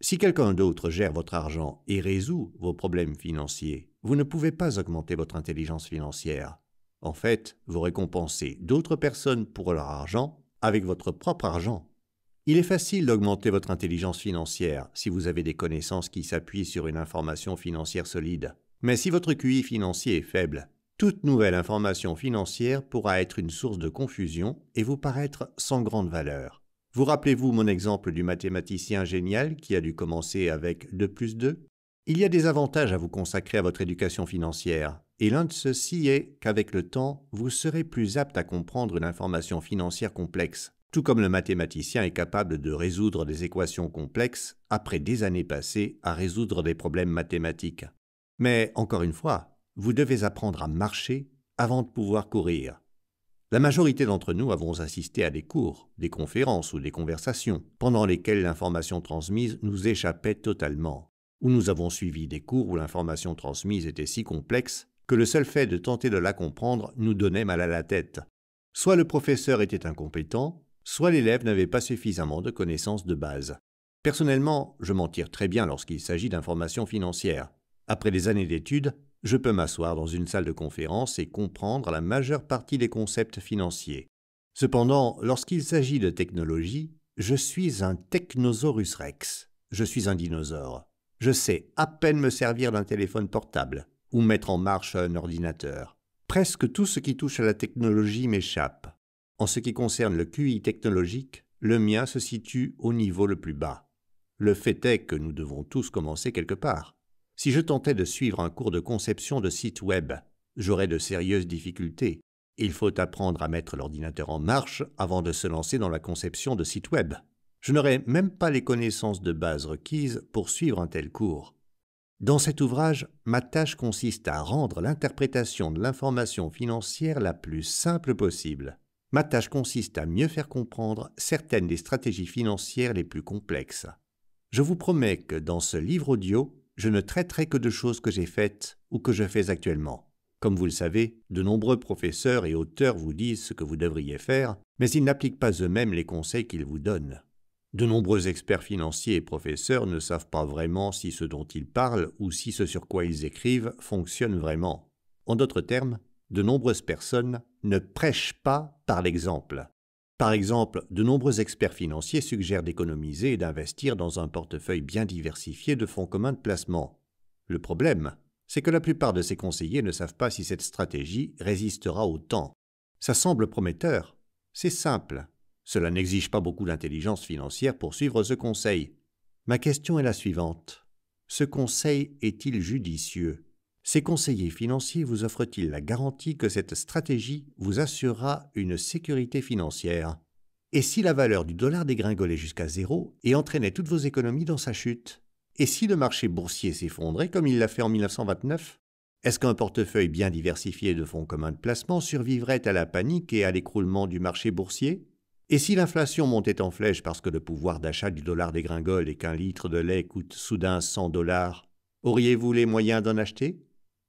Si quelqu'un d'autre gère votre argent et résout vos problèmes financiers, vous ne pouvez pas augmenter votre intelligence financière. En fait, vous récompensez d'autres personnes pour leur argent avec votre propre argent. Il est facile d'augmenter votre intelligence financière si vous avez des connaissances qui s'appuient sur une information financière solide. Mais si votre QI financier est faible, toute nouvelle information financière pourra être une source de confusion et vous paraître sans grande valeur. Vous rappelez-vous mon exemple du mathématicien génial qui a dû commencer avec 2 plus 2 Il y a des avantages à vous consacrer à votre éducation financière, et l'un de ceux-ci est qu'avec le temps, vous serez plus apte à comprendre une information financière complexe, tout comme le mathématicien est capable de résoudre des équations complexes après des années passées à résoudre des problèmes mathématiques. Mais encore une fois, vous devez apprendre à marcher avant de pouvoir courir. La majorité d'entre nous avons assisté à des cours, des conférences ou des conversations, pendant lesquelles l'information transmise nous échappait totalement, ou nous avons suivi des cours où l'information transmise était si complexe que le seul fait de tenter de la comprendre nous donnait mal à la tête. Soit le professeur était incompétent, soit l'élève n'avait pas suffisamment de connaissances de base. Personnellement, je m'en tire très bien lorsqu'il s'agit d'informations financières. Après des années d'études, je peux m'asseoir dans une salle de conférence et comprendre la majeure partie des concepts financiers. Cependant, lorsqu'il s'agit de technologie, je suis un Technosaurus Rex. Je suis un dinosaure. Je sais à peine me servir d'un téléphone portable ou mettre en marche un ordinateur. Presque tout ce qui touche à la technologie m'échappe. En ce qui concerne le QI technologique, le mien se situe au niveau le plus bas. Le fait est que nous devons tous commencer quelque part. Si je tentais de suivre un cours de conception de site web, j'aurais de sérieuses difficultés. Il faut apprendre à mettre l'ordinateur en marche avant de se lancer dans la conception de site web. Je n'aurais même pas les connaissances de base requises pour suivre un tel cours. Dans cet ouvrage, ma tâche consiste à rendre l'interprétation de l'information financière la plus simple possible. Ma tâche consiste à mieux faire comprendre certaines des stratégies financières les plus complexes. Je vous promets que dans ce livre audio, je ne traiterai que de choses que j'ai faites ou que je fais actuellement. Comme vous le savez, de nombreux professeurs et auteurs vous disent ce que vous devriez faire, mais ils n'appliquent pas eux-mêmes les conseils qu'ils vous donnent. De nombreux experts financiers et professeurs ne savent pas vraiment si ce dont ils parlent ou si ce sur quoi ils écrivent fonctionne vraiment. En d'autres termes, de nombreuses personnes ne prêchent pas par l'exemple. Par exemple, de nombreux experts financiers suggèrent d'économiser et d'investir dans un portefeuille bien diversifié de fonds communs de placement. Le problème, c'est que la plupart de ces conseillers ne savent pas si cette stratégie résistera au temps. Ça semble prometteur, c'est simple. Cela n'exige pas beaucoup d'intelligence financière pour suivre ce conseil. Ma question est la suivante. Ce conseil est-il judicieux ces conseillers financiers vous offrent-ils la garantie que cette stratégie vous assurera une sécurité financière Et si la valeur du dollar dégringolait jusqu'à zéro et entraînait toutes vos économies dans sa chute Et si le marché boursier s'effondrait comme il l'a fait en 1929 Est-ce qu'un portefeuille bien diversifié de fonds communs de placement survivrait à la panique et à l'écroulement du marché boursier et si l'inflation montait en flèche parce que le pouvoir d'achat du dollar dégringole et qu'un litre de lait coûte soudain 100 dollars, auriez-vous les moyens d'en acheter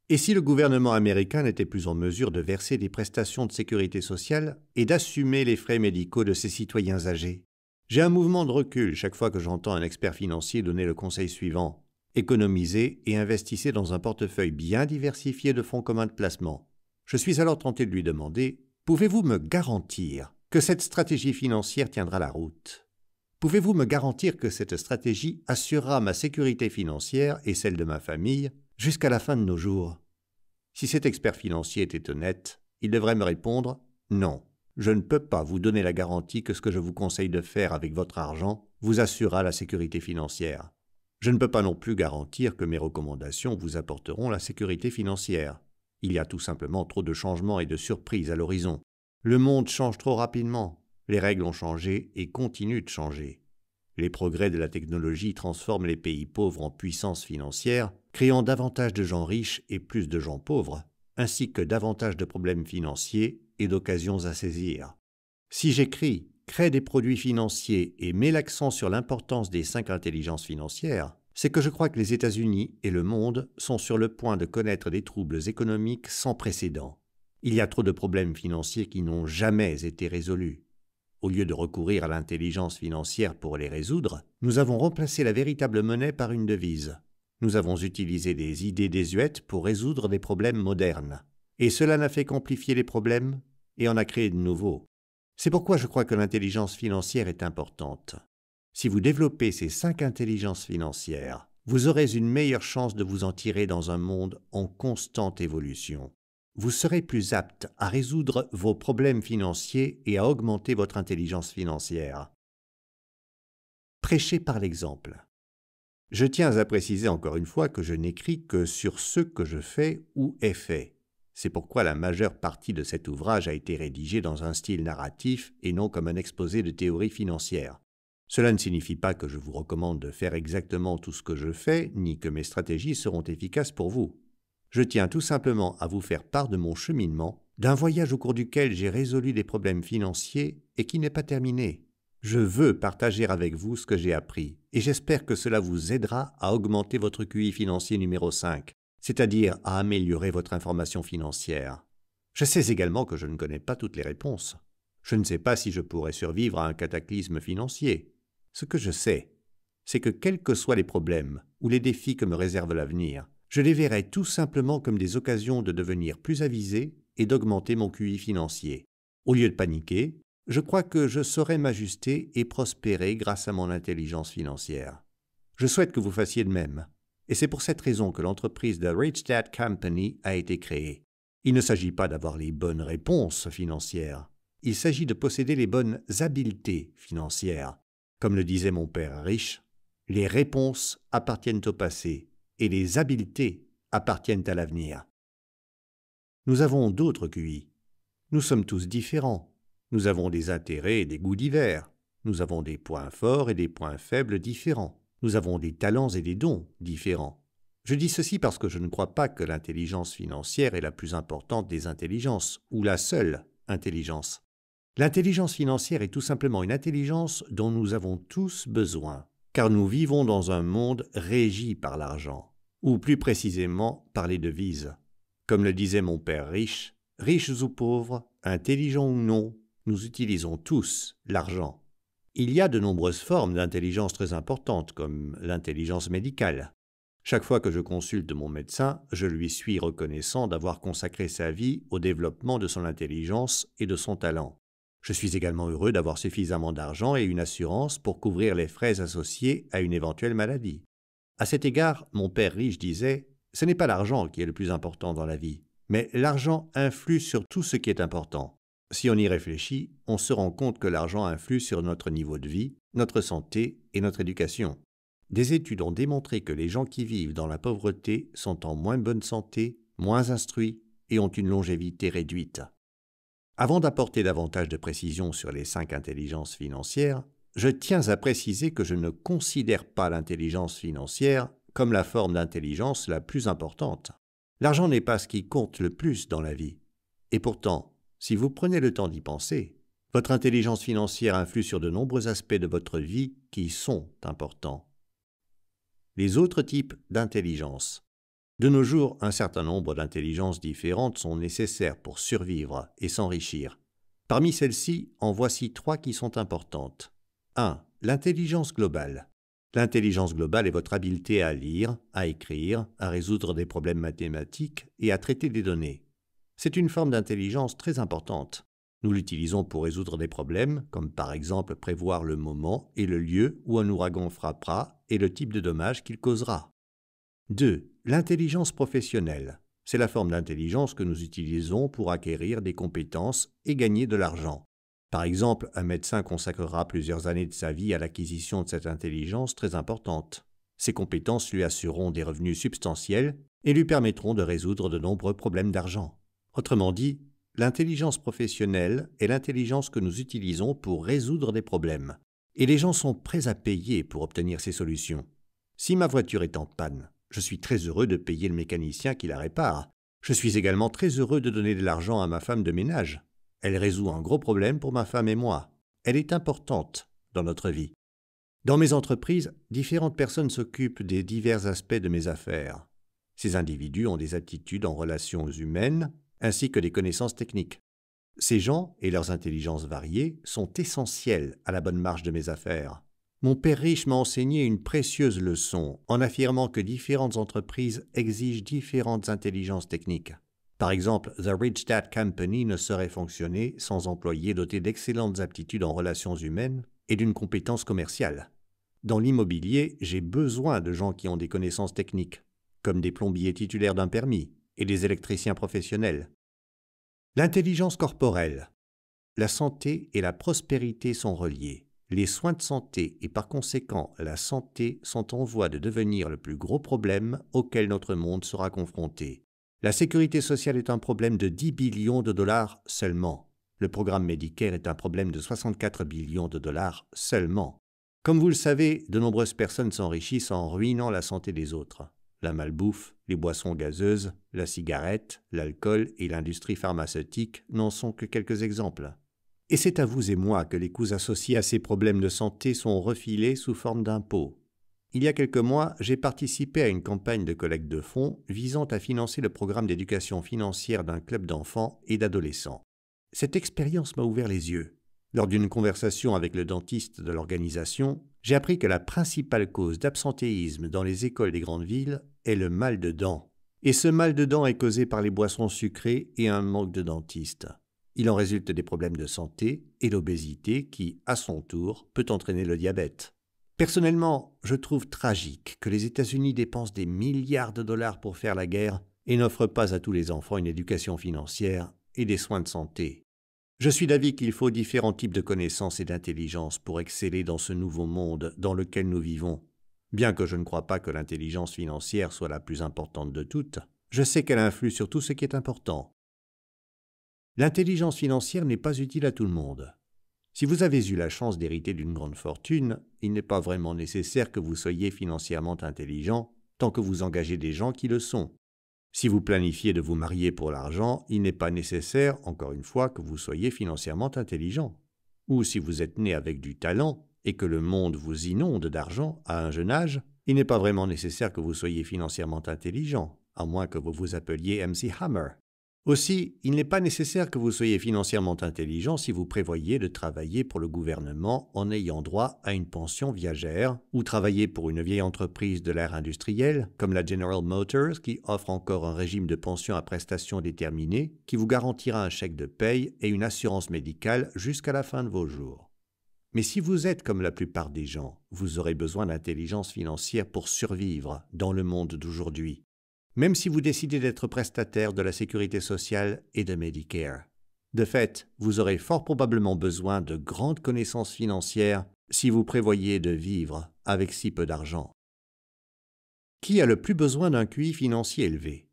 et si le gouvernement américain n'était plus en mesure de verser des prestations de sécurité sociale et d'assumer les frais médicaux de ses citoyens âgés J'ai un mouvement de recul chaque fois que j'entends un expert financier donner le conseil suivant. Économisez et investissez dans un portefeuille bien diversifié de fonds communs de placement. Je suis alors tenté de lui demander Pouvez-vous me garantir que cette stratégie financière tiendra la route Pouvez-vous me garantir que cette stratégie assurera ma sécurité financière et celle de ma famille jusqu'à la fin de nos jours. Si cet expert financier était honnête, il devrait me répondre Non, je ne peux pas vous donner la garantie que ce que je vous conseille de faire avec votre argent vous assurera la sécurité financière. Je ne peux pas non plus garantir que mes recommandations vous apporteront la sécurité financière. Il y a tout simplement trop de changements et de surprises à l'horizon. Le monde change trop rapidement, les règles ont changé et continuent de changer. Les progrès de la technologie transforment les pays pauvres en puissances financières, créant davantage de gens riches et plus de gens pauvres, ainsi que davantage de problèmes financiers et d'occasions à saisir. Si j'écris Crée des produits financiers et mets l'accent sur l'importance des cinq intelligences financières, c'est que je crois que les États-Unis et le monde sont sur le point de connaître des troubles économiques sans précédent. Il y a trop de problèmes financiers qui n'ont jamais été résolus. Au lieu de recourir à l'intelligence financière pour les résoudre, nous avons remplacé la véritable monnaie par une devise. Nous avons utilisé des idées désuètes pour résoudre des problèmes modernes. Et cela n'a fait qu'amplifier les problèmes et en a créé de nouveaux. C'est pourquoi je crois que l'intelligence financière est importante. Si vous développez ces cinq intelligences financières, vous aurez une meilleure chance de vous en tirer dans un monde en constante évolution vous serez plus apte à résoudre vos problèmes financiers et à augmenter votre intelligence financière. Prêchez par l'exemple. Je tiens à préciser encore une fois que je n'écris que sur ce que je fais ou ai fait. C'est pourquoi la majeure partie de cet ouvrage a été rédigée dans un style narratif et non comme un exposé de théorie financière. Cela ne signifie pas que je vous recommande de faire exactement tout ce que je fais, ni que mes stratégies seront efficaces pour vous je tiens tout simplement à vous faire part de mon cheminement, d'un voyage au cours duquel j'ai résolu des problèmes financiers et qui n'est pas terminé. Je veux partager avec vous ce que j'ai appris, et j'espère que cela vous aidera à augmenter votre QI financier numéro 5, c'est-à-dire à améliorer votre information financière. Je sais également que je ne connais pas toutes les réponses. Je ne sais pas si je pourrais survivre à un cataclysme financier. Ce que je sais, c'est que quels que soient les problèmes ou les défis que me réserve l'avenir, je les verrais tout simplement comme des occasions de devenir plus avisé et d'augmenter mon QI financier. Au lieu de paniquer, je crois que je saurai m'ajuster et prospérer grâce à mon intelligence financière. Je souhaite que vous fassiez de même. Et c'est pour cette raison que l'entreprise The Rich Dad Company a été créée. Il ne s'agit pas d'avoir les bonnes réponses financières. Il s'agit de posséder les bonnes habiletés financières. Comme le disait mon père riche, les réponses appartiennent au passé, et les habiletés appartiennent à l'avenir. Nous avons d'autres QI. Nous sommes tous différents. Nous avons des intérêts et des goûts divers. Nous avons des points forts et des points faibles différents. Nous avons des talents et des dons différents. Je dis ceci parce que je ne crois pas que l'intelligence financière est la plus importante des intelligences, ou la seule intelligence. L'intelligence financière est tout simplement une intelligence dont nous avons tous besoin car nous vivons dans un monde régi par l'argent, ou plus précisément par les devises. Comme le disait mon père riche, riches ou pauvres, intelligents ou non, nous utilisons tous l'argent. Il y a de nombreuses formes d'intelligence très importantes, comme l'intelligence médicale. Chaque fois que je consulte mon médecin, je lui suis reconnaissant d'avoir consacré sa vie au développement de son intelligence et de son talent. Je suis également heureux d'avoir suffisamment d'argent et une assurance pour couvrir les frais associés à une éventuelle maladie. À cet égard, mon père riche disait Ce n'est pas l'argent qui est le plus important dans la vie, mais l'argent influe sur tout ce qui est important. Si on y réfléchit, on se rend compte que l'argent influe sur notre niveau de vie, notre santé et notre éducation. Des études ont démontré que les gens qui vivent dans la pauvreté sont en moins bonne santé, moins instruits et ont une longévité réduite. Avant d'apporter davantage de précisions sur les cinq intelligences financières, je tiens à préciser que je ne considère pas l'intelligence financière comme la forme d'intelligence la plus importante. L'argent n'est pas ce qui compte le plus dans la vie. Et pourtant, si vous prenez le temps d'y penser, votre intelligence financière influe sur de nombreux aspects de votre vie qui sont importants. Les autres types d'intelligence. De nos jours, un certain nombre d'intelligences différentes sont nécessaires pour survivre et s'enrichir. Parmi celles-ci, en voici trois qui sont importantes. 1. L'intelligence globale. L'intelligence globale est votre habileté à lire, à écrire, à résoudre des problèmes mathématiques et à traiter des données. C'est une forme d'intelligence très importante. Nous l'utilisons pour résoudre des problèmes, comme par exemple prévoir le moment et le lieu où un ouragan frappera et le type de dommages qu'il causera. 2. L'intelligence professionnelle, c'est la forme d'intelligence que nous utilisons pour acquérir des compétences et gagner de l'argent. Par exemple, un médecin consacrera plusieurs années de sa vie à l'acquisition de cette intelligence très importante. Ces compétences lui assureront des revenus substantiels et lui permettront de résoudre de nombreux problèmes d'argent. Autrement dit, l'intelligence professionnelle est l'intelligence que nous utilisons pour résoudre des problèmes. Et les gens sont prêts à payer pour obtenir ces solutions. Si ma voiture est en panne, je suis très heureux de payer le mécanicien qui la répare. Je suis également très heureux de donner de l'argent à ma femme de ménage. Elle résout un gros problème pour ma femme et moi. Elle est importante dans notre vie. Dans mes entreprises, différentes personnes s'occupent des divers aspects de mes affaires. Ces individus ont des aptitudes en relations humaines ainsi que des connaissances techniques. Ces gens et leurs intelligences variées sont essentielles à la bonne marche de mes affaires. Mon père riche m'a enseigné une précieuse leçon en affirmant que différentes entreprises exigent différentes intelligences techniques. Par exemple, The Rich Dad Company ne saurait fonctionner sans employés dotés d'excellentes aptitudes en relations humaines et d'une compétence commerciale. Dans l'immobilier, j'ai besoin de gens qui ont des connaissances techniques, comme des plombiers titulaires d'un permis et des électriciens professionnels. L'intelligence corporelle. La santé et la prospérité sont reliées les soins de santé et par conséquent la santé sont en voie de devenir le plus gros problème auquel notre monde sera confronté. La sécurité sociale est un problème de 10 billions de dollars seulement. Le programme médical est un problème de 64 billions de dollars seulement. Comme vous le savez, de nombreuses personnes s'enrichissent en ruinant la santé des autres. La malbouffe, les boissons gazeuses, la cigarette, l'alcool et l'industrie pharmaceutique n'en sont que quelques exemples. Et c'est à vous et moi que les coûts associés à ces problèmes de santé sont refilés sous forme d'impôts. Il y a quelques mois, j'ai participé à une campagne de collecte de fonds visant à financer le programme d'éducation financière d'un club d'enfants et d'adolescents. Cette expérience m'a ouvert les yeux. Lors d'une conversation avec le dentiste de l'organisation, j'ai appris que la principale cause d'absentéisme dans les écoles des grandes villes est le mal de dents. Et ce mal de dents est causé par les boissons sucrées et un manque de dentistes. Il en résulte des problèmes de santé et l'obésité qui, à son tour, peut entraîner le diabète. Personnellement, je trouve tragique que les États-Unis dépensent des milliards de dollars pour faire la guerre et n'offrent pas à tous les enfants une éducation financière et des soins de santé. Je suis d'avis qu'il faut différents types de connaissances et d'intelligence pour exceller dans ce nouveau monde dans lequel nous vivons. Bien que je ne crois pas que l'intelligence financière soit la plus importante de toutes, je sais qu'elle influe sur tout ce qui est important, L'intelligence financière n'est pas utile à tout le monde. Si vous avez eu la chance d'hériter d'une grande fortune, il n'est pas vraiment nécessaire que vous soyez financièrement intelligent tant que vous engagez des gens qui le sont. Si vous planifiez de vous marier pour l'argent, il n'est pas nécessaire, encore une fois, que vous soyez financièrement intelligent. Ou si vous êtes né avec du talent et que le monde vous inonde d'argent à un jeune âge, il n'est pas vraiment nécessaire que vous soyez financièrement intelligent, à moins que vous vous appeliez MC Hammer. Aussi, il n'est pas nécessaire que vous soyez financièrement intelligent si vous prévoyez de travailler pour le gouvernement en ayant droit à une pension viagère, ou travailler pour une vieille entreprise de l'ère industrielle, comme la General Motors, qui offre encore un régime de pension à prestations déterminées, qui vous garantira un chèque de paye et une assurance médicale jusqu'à la fin de vos jours. Mais si vous êtes comme la plupart des gens, vous aurez besoin d'intelligence financière pour survivre dans le monde d'aujourd'hui même si vous décidez d'être prestataire de la sécurité sociale et de Medicare. De fait, vous aurez fort probablement besoin de grandes connaissances financières si vous prévoyez de vivre avec si peu d'argent. Qui a le plus besoin d'un QI financier élevé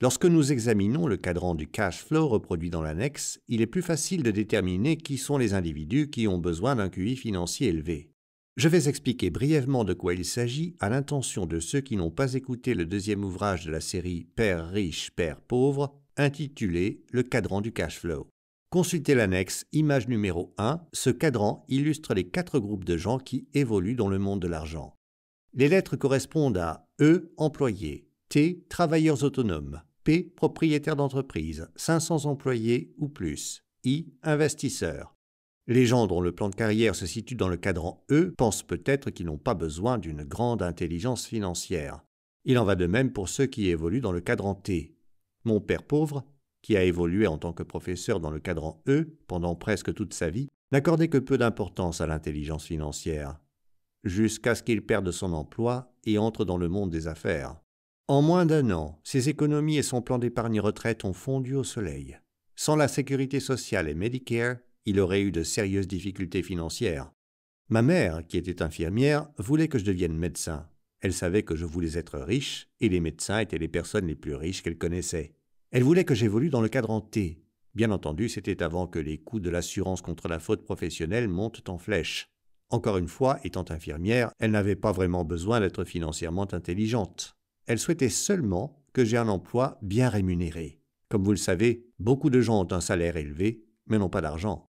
Lorsque nous examinons le cadran du cash flow reproduit dans l'annexe, il est plus facile de déterminer qui sont les individus qui ont besoin d'un QI financier élevé. Je vais expliquer brièvement de quoi il s'agit à l'intention de ceux qui n'ont pas écouté le deuxième ouvrage de la série Père riche, Père pauvre, intitulé Le cadran du cash flow. Consultez l'annexe Image numéro 1. Ce cadran illustre les quatre groupes de gens qui évoluent dans le monde de l'argent. Les lettres correspondent à E, employés, T, travailleurs autonomes, P, propriétaires d'entreprise, 500 employés ou plus, I, investisseurs, les gens dont le plan de carrière se situe dans le cadran E pensent peut-être qu'ils n'ont pas besoin d'une grande intelligence financière. Il en va de même pour ceux qui évoluent dans le cadran T. Mon père pauvre, qui a évolué en tant que professeur dans le cadran E pendant presque toute sa vie, n'accordait que peu d'importance à l'intelligence financière, jusqu'à ce qu'il perde son emploi et entre dans le monde des affaires. En moins d'un an, ses économies et son plan d'épargne retraite ont fondu au soleil. Sans la sécurité sociale et Medicare, il aurait eu de sérieuses difficultés financières. Ma mère, qui était infirmière, voulait que je devienne médecin. Elle savait que je voulais être riche, et les médecins étaient les personnes les plus riches qu'elle connaissait. Elle voulait que j'évolue dans le cadre en T. Bien entendu, c'était avant que les coûts de l'assurance contre la faute professionnelle montent en flèche. Encore une fois, étant infirmière, elle n'avait pas vraiment besoin d'être financièrement intelligente. Elle souhaitait seulement que j'ai un emploi bien rémunéré. Comme vous le savez, beaucoup de gens ont un salaire élevé, mais n'ont pas d'argent.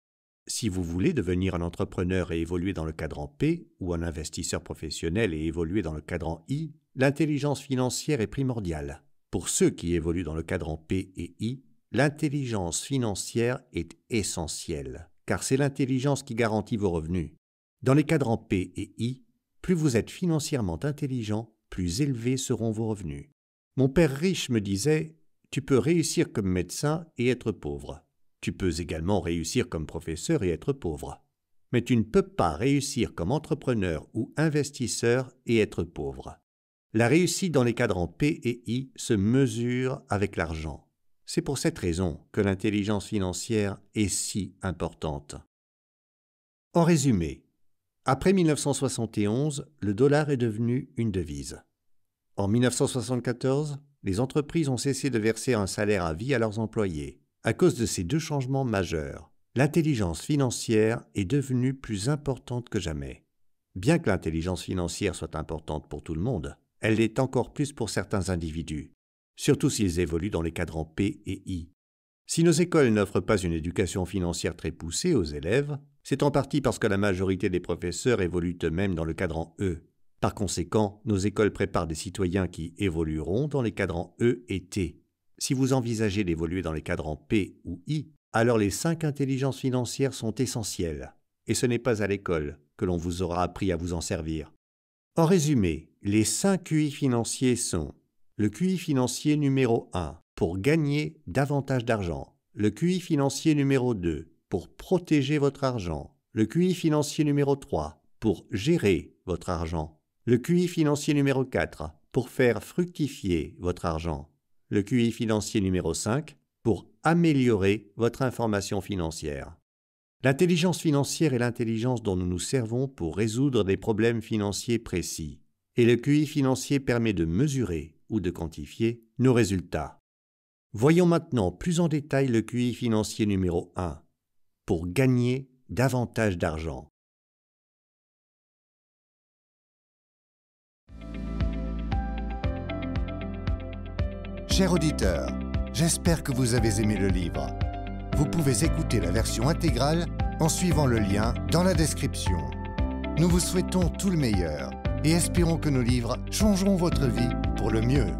Si vous voulez devenir un entrepreneur et évoluer dans le cadran P, ou un investisseur professionnel et évoluer dans le cadran I, l'intelligence financière est primordiale. Pour ceux qui évoluent dans le cadran P et I, l'intelligence financière est essentielle, car c'est l'intelligence qui garantit vos revenus. Dans les cadrans P et I, plus vous êtes financièrement intelligent, plus élevés seront vos revenus. Mon père riche me disait Tu peux réussir comme médecin et être pauvre. Tu peux également réussir comme professeur et être pauvre. Mais tu ne peux pas réussir comme entrepreneur ou investisseur et être pauvre. La réussite dans les cadrans P et I se mesure avec l'argent. C'est pour cette raison que l'intelligence financière est si importante. En résumé, après 1971, le dollar est devenu une devise. En 1974, les entreprises ont cessé de verser un salaire à vie à leurs employés. À cause de ces deux changements majeurs, l'intelligence financière est devenue plus importante que jamais. Bien que l'intelligence financière soit importante pour tout le monde, elle l'est encore plus pour certains individus, surtout s'ils évoluent dans les cadrans P et I. Si nos écoles n'offrent pas une éducation financière très poussée aux élèves, c'est en partie parce que la majorité des professeurs évoluent eux-mêmes dans le cadran E. Par conséquent, nos écoles préparent des citoyens qui évolueront dans les cadrans E et T. Si vous envisagez d'évoluer dans les cadrans P ou I, alors les cinq intelligences financières sont essentielles, et ce n'est pas à l'école que l'on vous aura appris à vous en servir. En résumé, les cinq QI financiers sont le QI financier numéro 1 pour gagner davantage d'argent, le QI financier numéro 2 pour protéger votre argent, le QI financier numéro 3 pour gérer votre argent, le QI financier numéro 4 pour faire fructifier votre argent, le QI financier numéro 5, pour améliorer votre information financière. L'intelligence financière est l'intelligence dont nous nous servons pour résoudre des problèmes financiers précis, et le QI financier permet de mesurer ou de quantifier nos résultats. Voyons maintenant plus en détail le QI financier numéro 1, pour gagner davantage d'argent. Chers auditeurs, j'espère que vous avez aimé le livre. Vous pouvez écouter la version intégrale en suivant le lien dans la description. Nous vous souhaitons tout le meilleur et espérons que nos livres changeront votre vie pour le mieux.